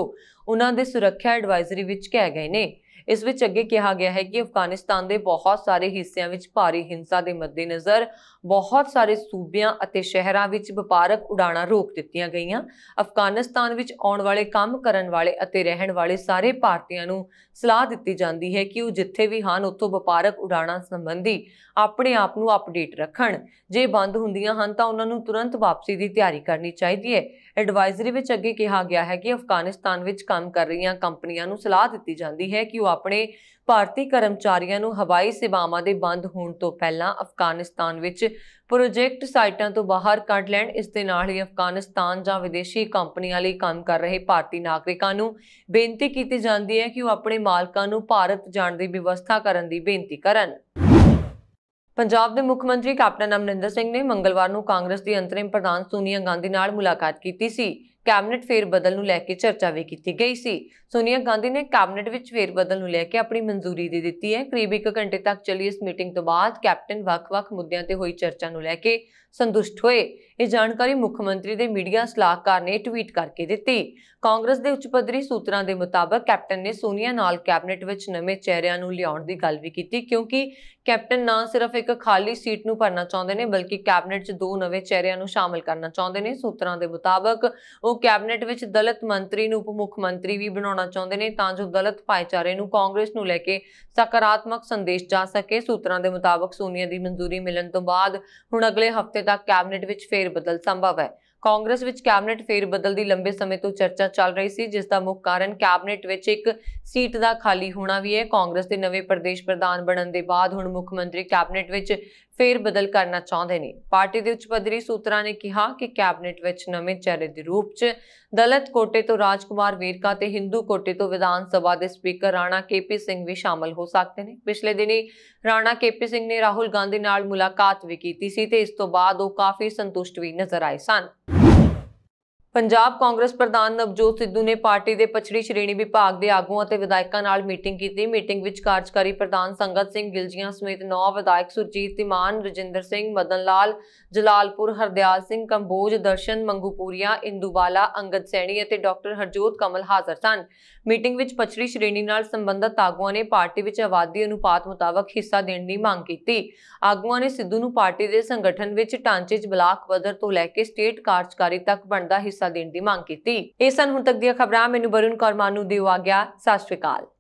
ਉਹਨਾਂ ਦੇ ਸੁਰੱਖਿਆ ਐਡਵਾਈਜ਼ਰੀ ਵਿੱਚ ਕਹਿ ਗਏ ਨੇ ਇਸ ਵਿੱਚ ਅੱਗੇ ਕਿਹਾ ਗਿਆ ਹੈ ਕਿ ਅਫਗਾਨਿਸਤਾਨ ਦੇ ਬਹੁਤ ਸਾਰੇ ਹਿੱਸਿਆਂ ਵਿੱਚ ਭਾਰੀ ਹਿੰਸਾ ਦੇ ਮੱਦੇਨਜ਼ਰ ਬਹੁਤ ਸਾਰੇ ਸੂਬਿਆਂ ਅਤੇ ਸ਼ਹਿਰਾਂ ਵਿੱਚ ਵਪਾਰਕ ਉਡਾਣਾਂ ਰੋਕ ਦਿੱਤੀਆਂ ਗਈਆਂ ਅਫਗਾਨਿਸਤਾਨ ਵਿੱਚ ਆਉਣ ਵਾਲੇ ਕੰਮ ਕਰਨ ਵਾਲੇ ਅਤੇ ਰਹਿਣ ਵਾਲੇ ਸਾਰੇ ਭਾਰਤੀਆਂ ਨੂੰ ਸਲਾਹ ਦਿੱਤੀ ਜਾਂਦੀ ਹੈ ਕਿ ਉਹ ਜਿੱਥੇ ਵੀ ਹਨ ਉੱਥੋਂ ਵਪਾਰਕ ਉਡਾਣਾਂ ਸੰਬੰਧੀ ਆਪਣੇ ਆਪ ਨੂੰ ਅਪਡੇਟ ਰੱਖਣ ਜੇ ਬੰਦ ਹੁੰਦੀਆਂ ਹਨ ਤਾਂ ਉਹਨਾਂ ਨੂੰ ਤੁਰੰਤ ਵਾਪਸੀ ਦੀ ਤਿਆਰੀ ਕਰਨੀ ਚਾਹੀਦੀ ਹੈ ਐਡਵਾਈਜ਼ਰੀ ਵਿੱਚ ਅੱਗੇ ਕਿਹਾ ਗਿਆ ਹੈ ਕਿ ਅਫਗਾਨਿਸਤਾਨ ਵਿੱਚ ਕੰਮ ਕਰ ਰਹੀਆਂ ਕੰਪਨੀਆਂ ਨੂੰ ਸਲਾਹ ਦਿੱਤੀ ਜਾਂਦੀ ਹੈ ਕਿ ਉਹ ਆਪਣੇ ਭਾਰਤੀ ਕਰਮਚਾਰੀਆਂ ਨੂੰ ਹਵਾਈ ਸੇਵਾਵਾਂ ਦੇ ਬੰਦ ਹੋਣ ਤੋਂ ਪਹਿਲਾਂ ਅਫਗਾਨਿਸਤਾਨ ਵਿੱਚ ਪ੍ਰੋਜੈਕਟ ਸਾਈਟਾਂ ਤੋਂ ਬਾਹਰ ਕੱਢ ਲੈਣ ਇਸ ਦੇ ਨਾਲ ਹੀ ਅਫਗਾਨਿਸਤਾਨ ਜਾਂ ਵਿਦੇਸ਼ੀ ਕੰਪਨੀਆਂ ਲਈ ਕੰਮ ਕਰ ਰਹੇ ਭਾਰਤੀ ਨਾਗਰਿਕਾਂ ਨੂੰ ਬੇਨਤੀ ਕੀਤੀ ਜਾਂਦੀ ਹੈ ਕਿ ਉਹ ਆਪਣੇ ਮਾਲਕਾਂ ਨੂੰ ਭਾਰਤ ਜਾਣ ਦੀ ਵਿਵਸਥਾ ਕਰਨ ਦੀ ਬੇਨਤੀ ਕਰਨ ਪੰਜਾਬ ਦੇ ਮੁੱਖ ਮੰਤਰੀ ਕੈਪਟਨ ਅਮਰਿੰਦਰ ਸਿੰਘ ਨੇ ਮੰਗਲਵਾਰ ਨੂੰ ਕਾਂਗਰਸ ਦੀ ਅੰਤਰਿਮ ਪ੍ਰਧਾਨ ਸੋਨੀਆ ਗਾਂਧੀ ਨਾਲ ਮੁਲਾਕਾਤ ਕੀਤੀ ਸੀ ਕੈਬਨਿਟ ਫੇਰ ਬਦਲ ਨੂੰ ਲੈ ਕੇ ਚਰਚਾ ਵੀ ਕੀਤੀ ਗਈ ਸੀ ਸੋਨੀਆ ਗਾਂਧੀ ਨੇ ਕੈਬਨਿਟ ਵਿੱਚ ਫੇਰ ਬਦਲ ਨੂੰ ਲੈ ਕੇ ਆਪਣੀ ਮਨਜ਼ੂਰੀ ਦੇ ਦਿੱਤੀ ਹੈ ਕਰੀਬ 1 ਘੰਟੇ ਤੱਕ ਚੱਲੀ ਇਸ ਮੀਟਿੰਗ ਤੋਂ ਬਾਅਦ ਕੈਪਟਨ ਵੱਖ-ਵੱਖ ਮੁੱਦਿਆਂ ਤੇ ਹੋਈ ਚਰਚਾ ਨੂੰ ਲੈ ਕੇ ਸੰਤੁਸ਼ਟ ਹੋਏ ਇਹ ਜਾਣਕਾਰੀ ਮੁੱਖ ਮੰਤਰੀ ਦੇ ਮੀਡੀਆ ਸਲਾਹਕਾਰ ਨੇ ਟਵੀਟ ਕਰਕੇ ਦਿੱਤੀ ਕਾਂਗਰਸ ਦੇ ਉੱਚ ਪੱਧਰੀ ਸੂਤਰਾਂ ਦੇ ਮੁਤਾਬਕ ਕੈਪਟਨ ਨੇ ਸੋਨੀਆ ਨਾਲ ਕੈਬਨਿਟ ਵਿੱਚ ਨਵੇਂ ਚਿਹਰਿਆਂ ਨੂੰ ਲਿਆਉਣ ਦੀ ਗੱਲ ਵੀ ਕੀਤੀ ਕਿਉਂਕਿ ਕੈਪਟਨ ਨਾ ਸਿਰਫ ਇੱਕ ਖਾਲੀ ਸੀਟ ਨੂੰ ਭਰਨਾ ਚਾਹੁੰਦੇ ਨੇ ਬਲਕਿ ਕੈਬਨਿਟ 'ਚ ਦੋ ਨਵੇਂ ਚਿਹਰਿਆਂ ਨੂੰ ਸ਼ਾਮਲ ਕਰਨਾ ਚਾਹੁੰਦੇ ਨੇ ਸੂਤਰਾਂ ਦੇ ਮੁਤਾਬਕ ਉਹ ਕੈਬਨਿਟ ਵਿੱਚ ਦਲਿਤ ਮੰਤਰੀ ਨੂੰ ਉਪ ਮੁੱਖ ਮੰਤਰੀ ਵੀ ਬਣਾਉਣਾ ਚਾਹੁੰਦੇ ਨੇ ਤਾਂ ਜੋ ਦਲਿਤ ਭਾਈਚਾਰੇ ਨੂੰ ਕਾਂਗਰਸ ਨੂੰ ਲੈ ਕੇ ਸਕਾਰਾਤਮਕ ਸੰਦੇਸ਼ ਜਾ ਸਕੇ ਸੂਤਰਾਂ ਦੇ ਮੁਤਾਬਕ ਸੋਨੀਆ ਦੀ ਮਨਜ਼ੂਰੀ ਮਿਲਣ ਤੋਂ ਬਾਅਦ ਹੁਣ ਅਗਲੇ ਹਫ਼ਤੇ ਤੱਕ ਕੈਬਨਿਟ ਵਿੱਚ ਫੇਰ ਫੇਰਬਦਲ ਸੰਭਵ ਹੈ ਕਾਂਗਰਸ ਵਿੱਚ ਕੈਬਨਿਟ ਫੇਰਬਦਲ ਦੀ ਲੰਬੇ ਸਮੇਂ ਤੋਂ ਚਰਚਾ ਚੱਲ ਰਹੀ ਸੀ ਜਿਸ ਦਾ ਮੁੱਖ ਕਾਰਨ ਕੈਬਨਿਟ ਵਿੱਚ ਇੱਕ ਸੀਟ ਦਾ ਖਾਲੀ ਹੋਣਾ ਵੀ ਹੈ ਕਾਂਗਰਸ ਦੇ ਨਵੇਂ ਪ੍ਰਦੇਸ਼ ਪ੍ਰਧਾਨ ਬਣਨ ਦੇ ਬਾਅਦ ਹੁਣ ਮੁੱਖ ਮੰਤਰੀ ਕੈਬਨਿਟ ਵਿੱਚ ਫੇਰ ਬਦਲ ਕਰਨਾ ਚਾਹੁੰਦੇ ਨੇ ਪਾਰਟੀ ਦੇ ਉੱਚ ਪਦਰੀ ਸੂਤਰਾਂ ਨੇ ਕਿਹਾ ਕਿ ਕੈਬਨਿਟ ਵਿੱਚ ਨਵੇਂ ਚਿਹਰੇ ਦੇ ਰੂਪ 'ਚ ਦਲਿਤ ਕੋਟੇ ਤੋਂ ਰਾਜਕੁਮਾਰ ਵੀਰਕਾ ਤੇ ਹਿੰਦੂ ਕੋਟੇ ਤੋਂ ਵਿਧਾਨ ਸਭਾ ਦੇ ਸਪੀਕਰ ਰਾਣਾ ਕੇਪੀ ਸਿੰਘ ਵੀ ਸ਼ਾਮਲ ਹੋ ਸਕਦੇ ਨੇ ਪਿਛਲੇ ਦਿਨੀ ਰਾਣਾ ਕੇਪੀ ਸਿੰਘ ਨੇ ਰਾਹੁਲ ਗਾਂਧੀ ਨਾਲ ਮੁਲਾਕਾਤ ਵੀ ਕੀਤੀ ਸੀ ਤੇ ਇਸ ਤੋਂ ਬਾਅਦ ਉਹ ਕਾਫੀ ਸੰਤੁਸ਼ਟ ਵੀ ਨਜ਼ਰ ਆਏ ਸਨ ਪੰਜਾਬ ਕਾਂਗਰਸ ਪ੍ਰਧਾਨ ਨਵਜੋਤ ਸਿੱਧੂ ਨੇ ਪਾਰਟੀ ਦੇ ਪਛੜੀ ਸ਼੍ਰੇਣੀ ਵਿਭਾਗ ਦੇ ਆਗੂਆਂ ਅਤੇ ਵਿਧਾਇਕਾਂ ਨਾਲ ਮੀਟਿੰਗ ਕੀਤੀ ਮੀਟਿੰਗ ਵਿੱਚ ਕਾਰਜਕਾਰੀ ਪ੍ਰਧਾਨ ਸੰਗਤ ਸਿੰਘ ਗਿਲਜੀਆਂ ਸਮੇਤ 9 ਵਿਧਾਇਕ ਸੁਰਜੀਤ ਤਿਮਾਨ ਰਜਿੰਦਰ ਸਿੰਘ ਮਦਨ ਲਾਲ ਜਲਾਲਪੁਰ ਹਰਦਿਆਲ ਸਿੰਘ ਕੰਬੋਜ ਦਰਸ਼ਨ ਮੰਗੂਪੂਰੀਆ ਇੰਦੂਵਾਲਾ ਅੰਗਦ ਸੈਣੀ ਅਤੇ ਡਾਕਟਰ ਹਰਜੋਤ ਕਮਲ ਹਾਜ਼ਰ ਸਨ ਮੀਟਿੰਗ ਵਿੱਚ ਪਛੜੀ ਸ਼੍ਰੇਣੀ ਨਾਲ ਸੰਬੰਧਤ ਆਗੂਆਂ ਨੇ ਪਾਰਟੀ ਵਿੱਚ ਆਵਾਦੀ ਅਨੁਪਾਤ ਮੁਤਾਬਕ ਹਿੱਸਾ ਦੇਣ ਦੀ ਮੰਗ ਕੀਤੀ ਆਗੂਆਂ ਨੇ ਸਿੱਧੂ ਨੂੰ ਪਾਰਟੀ ਦੇ ਸੰਗਠਨ ਵਿੱਚ ਢਾਂਚੇ 'ਚ ਬਲਾਕ ਪੱਧਰ ਤੋਂ ਲੈ ਕੇ ਸਟੇਟ ਕਾਰਜਕਾਰੀ ਤੱਕ ਬਣਦਾ ਹਿੱਸਾ ਹਿੱਸਾ ਦੇਣ ਦੀ ਮੰਗ ਕੀਤੀ ਇਹ ਸਨ ਹੁਣ ਤੱਕ ਦੀਆਂ ਖਬਰਾਂ ਮੈਨੂੰ ਬਰੁਣ ਕੌਰ ਮਾਨੂ ਦਿਓ ਆ ਗਿਆ ਸਤਿ ਸ਼੍ਰੀ ਅਕਾਲ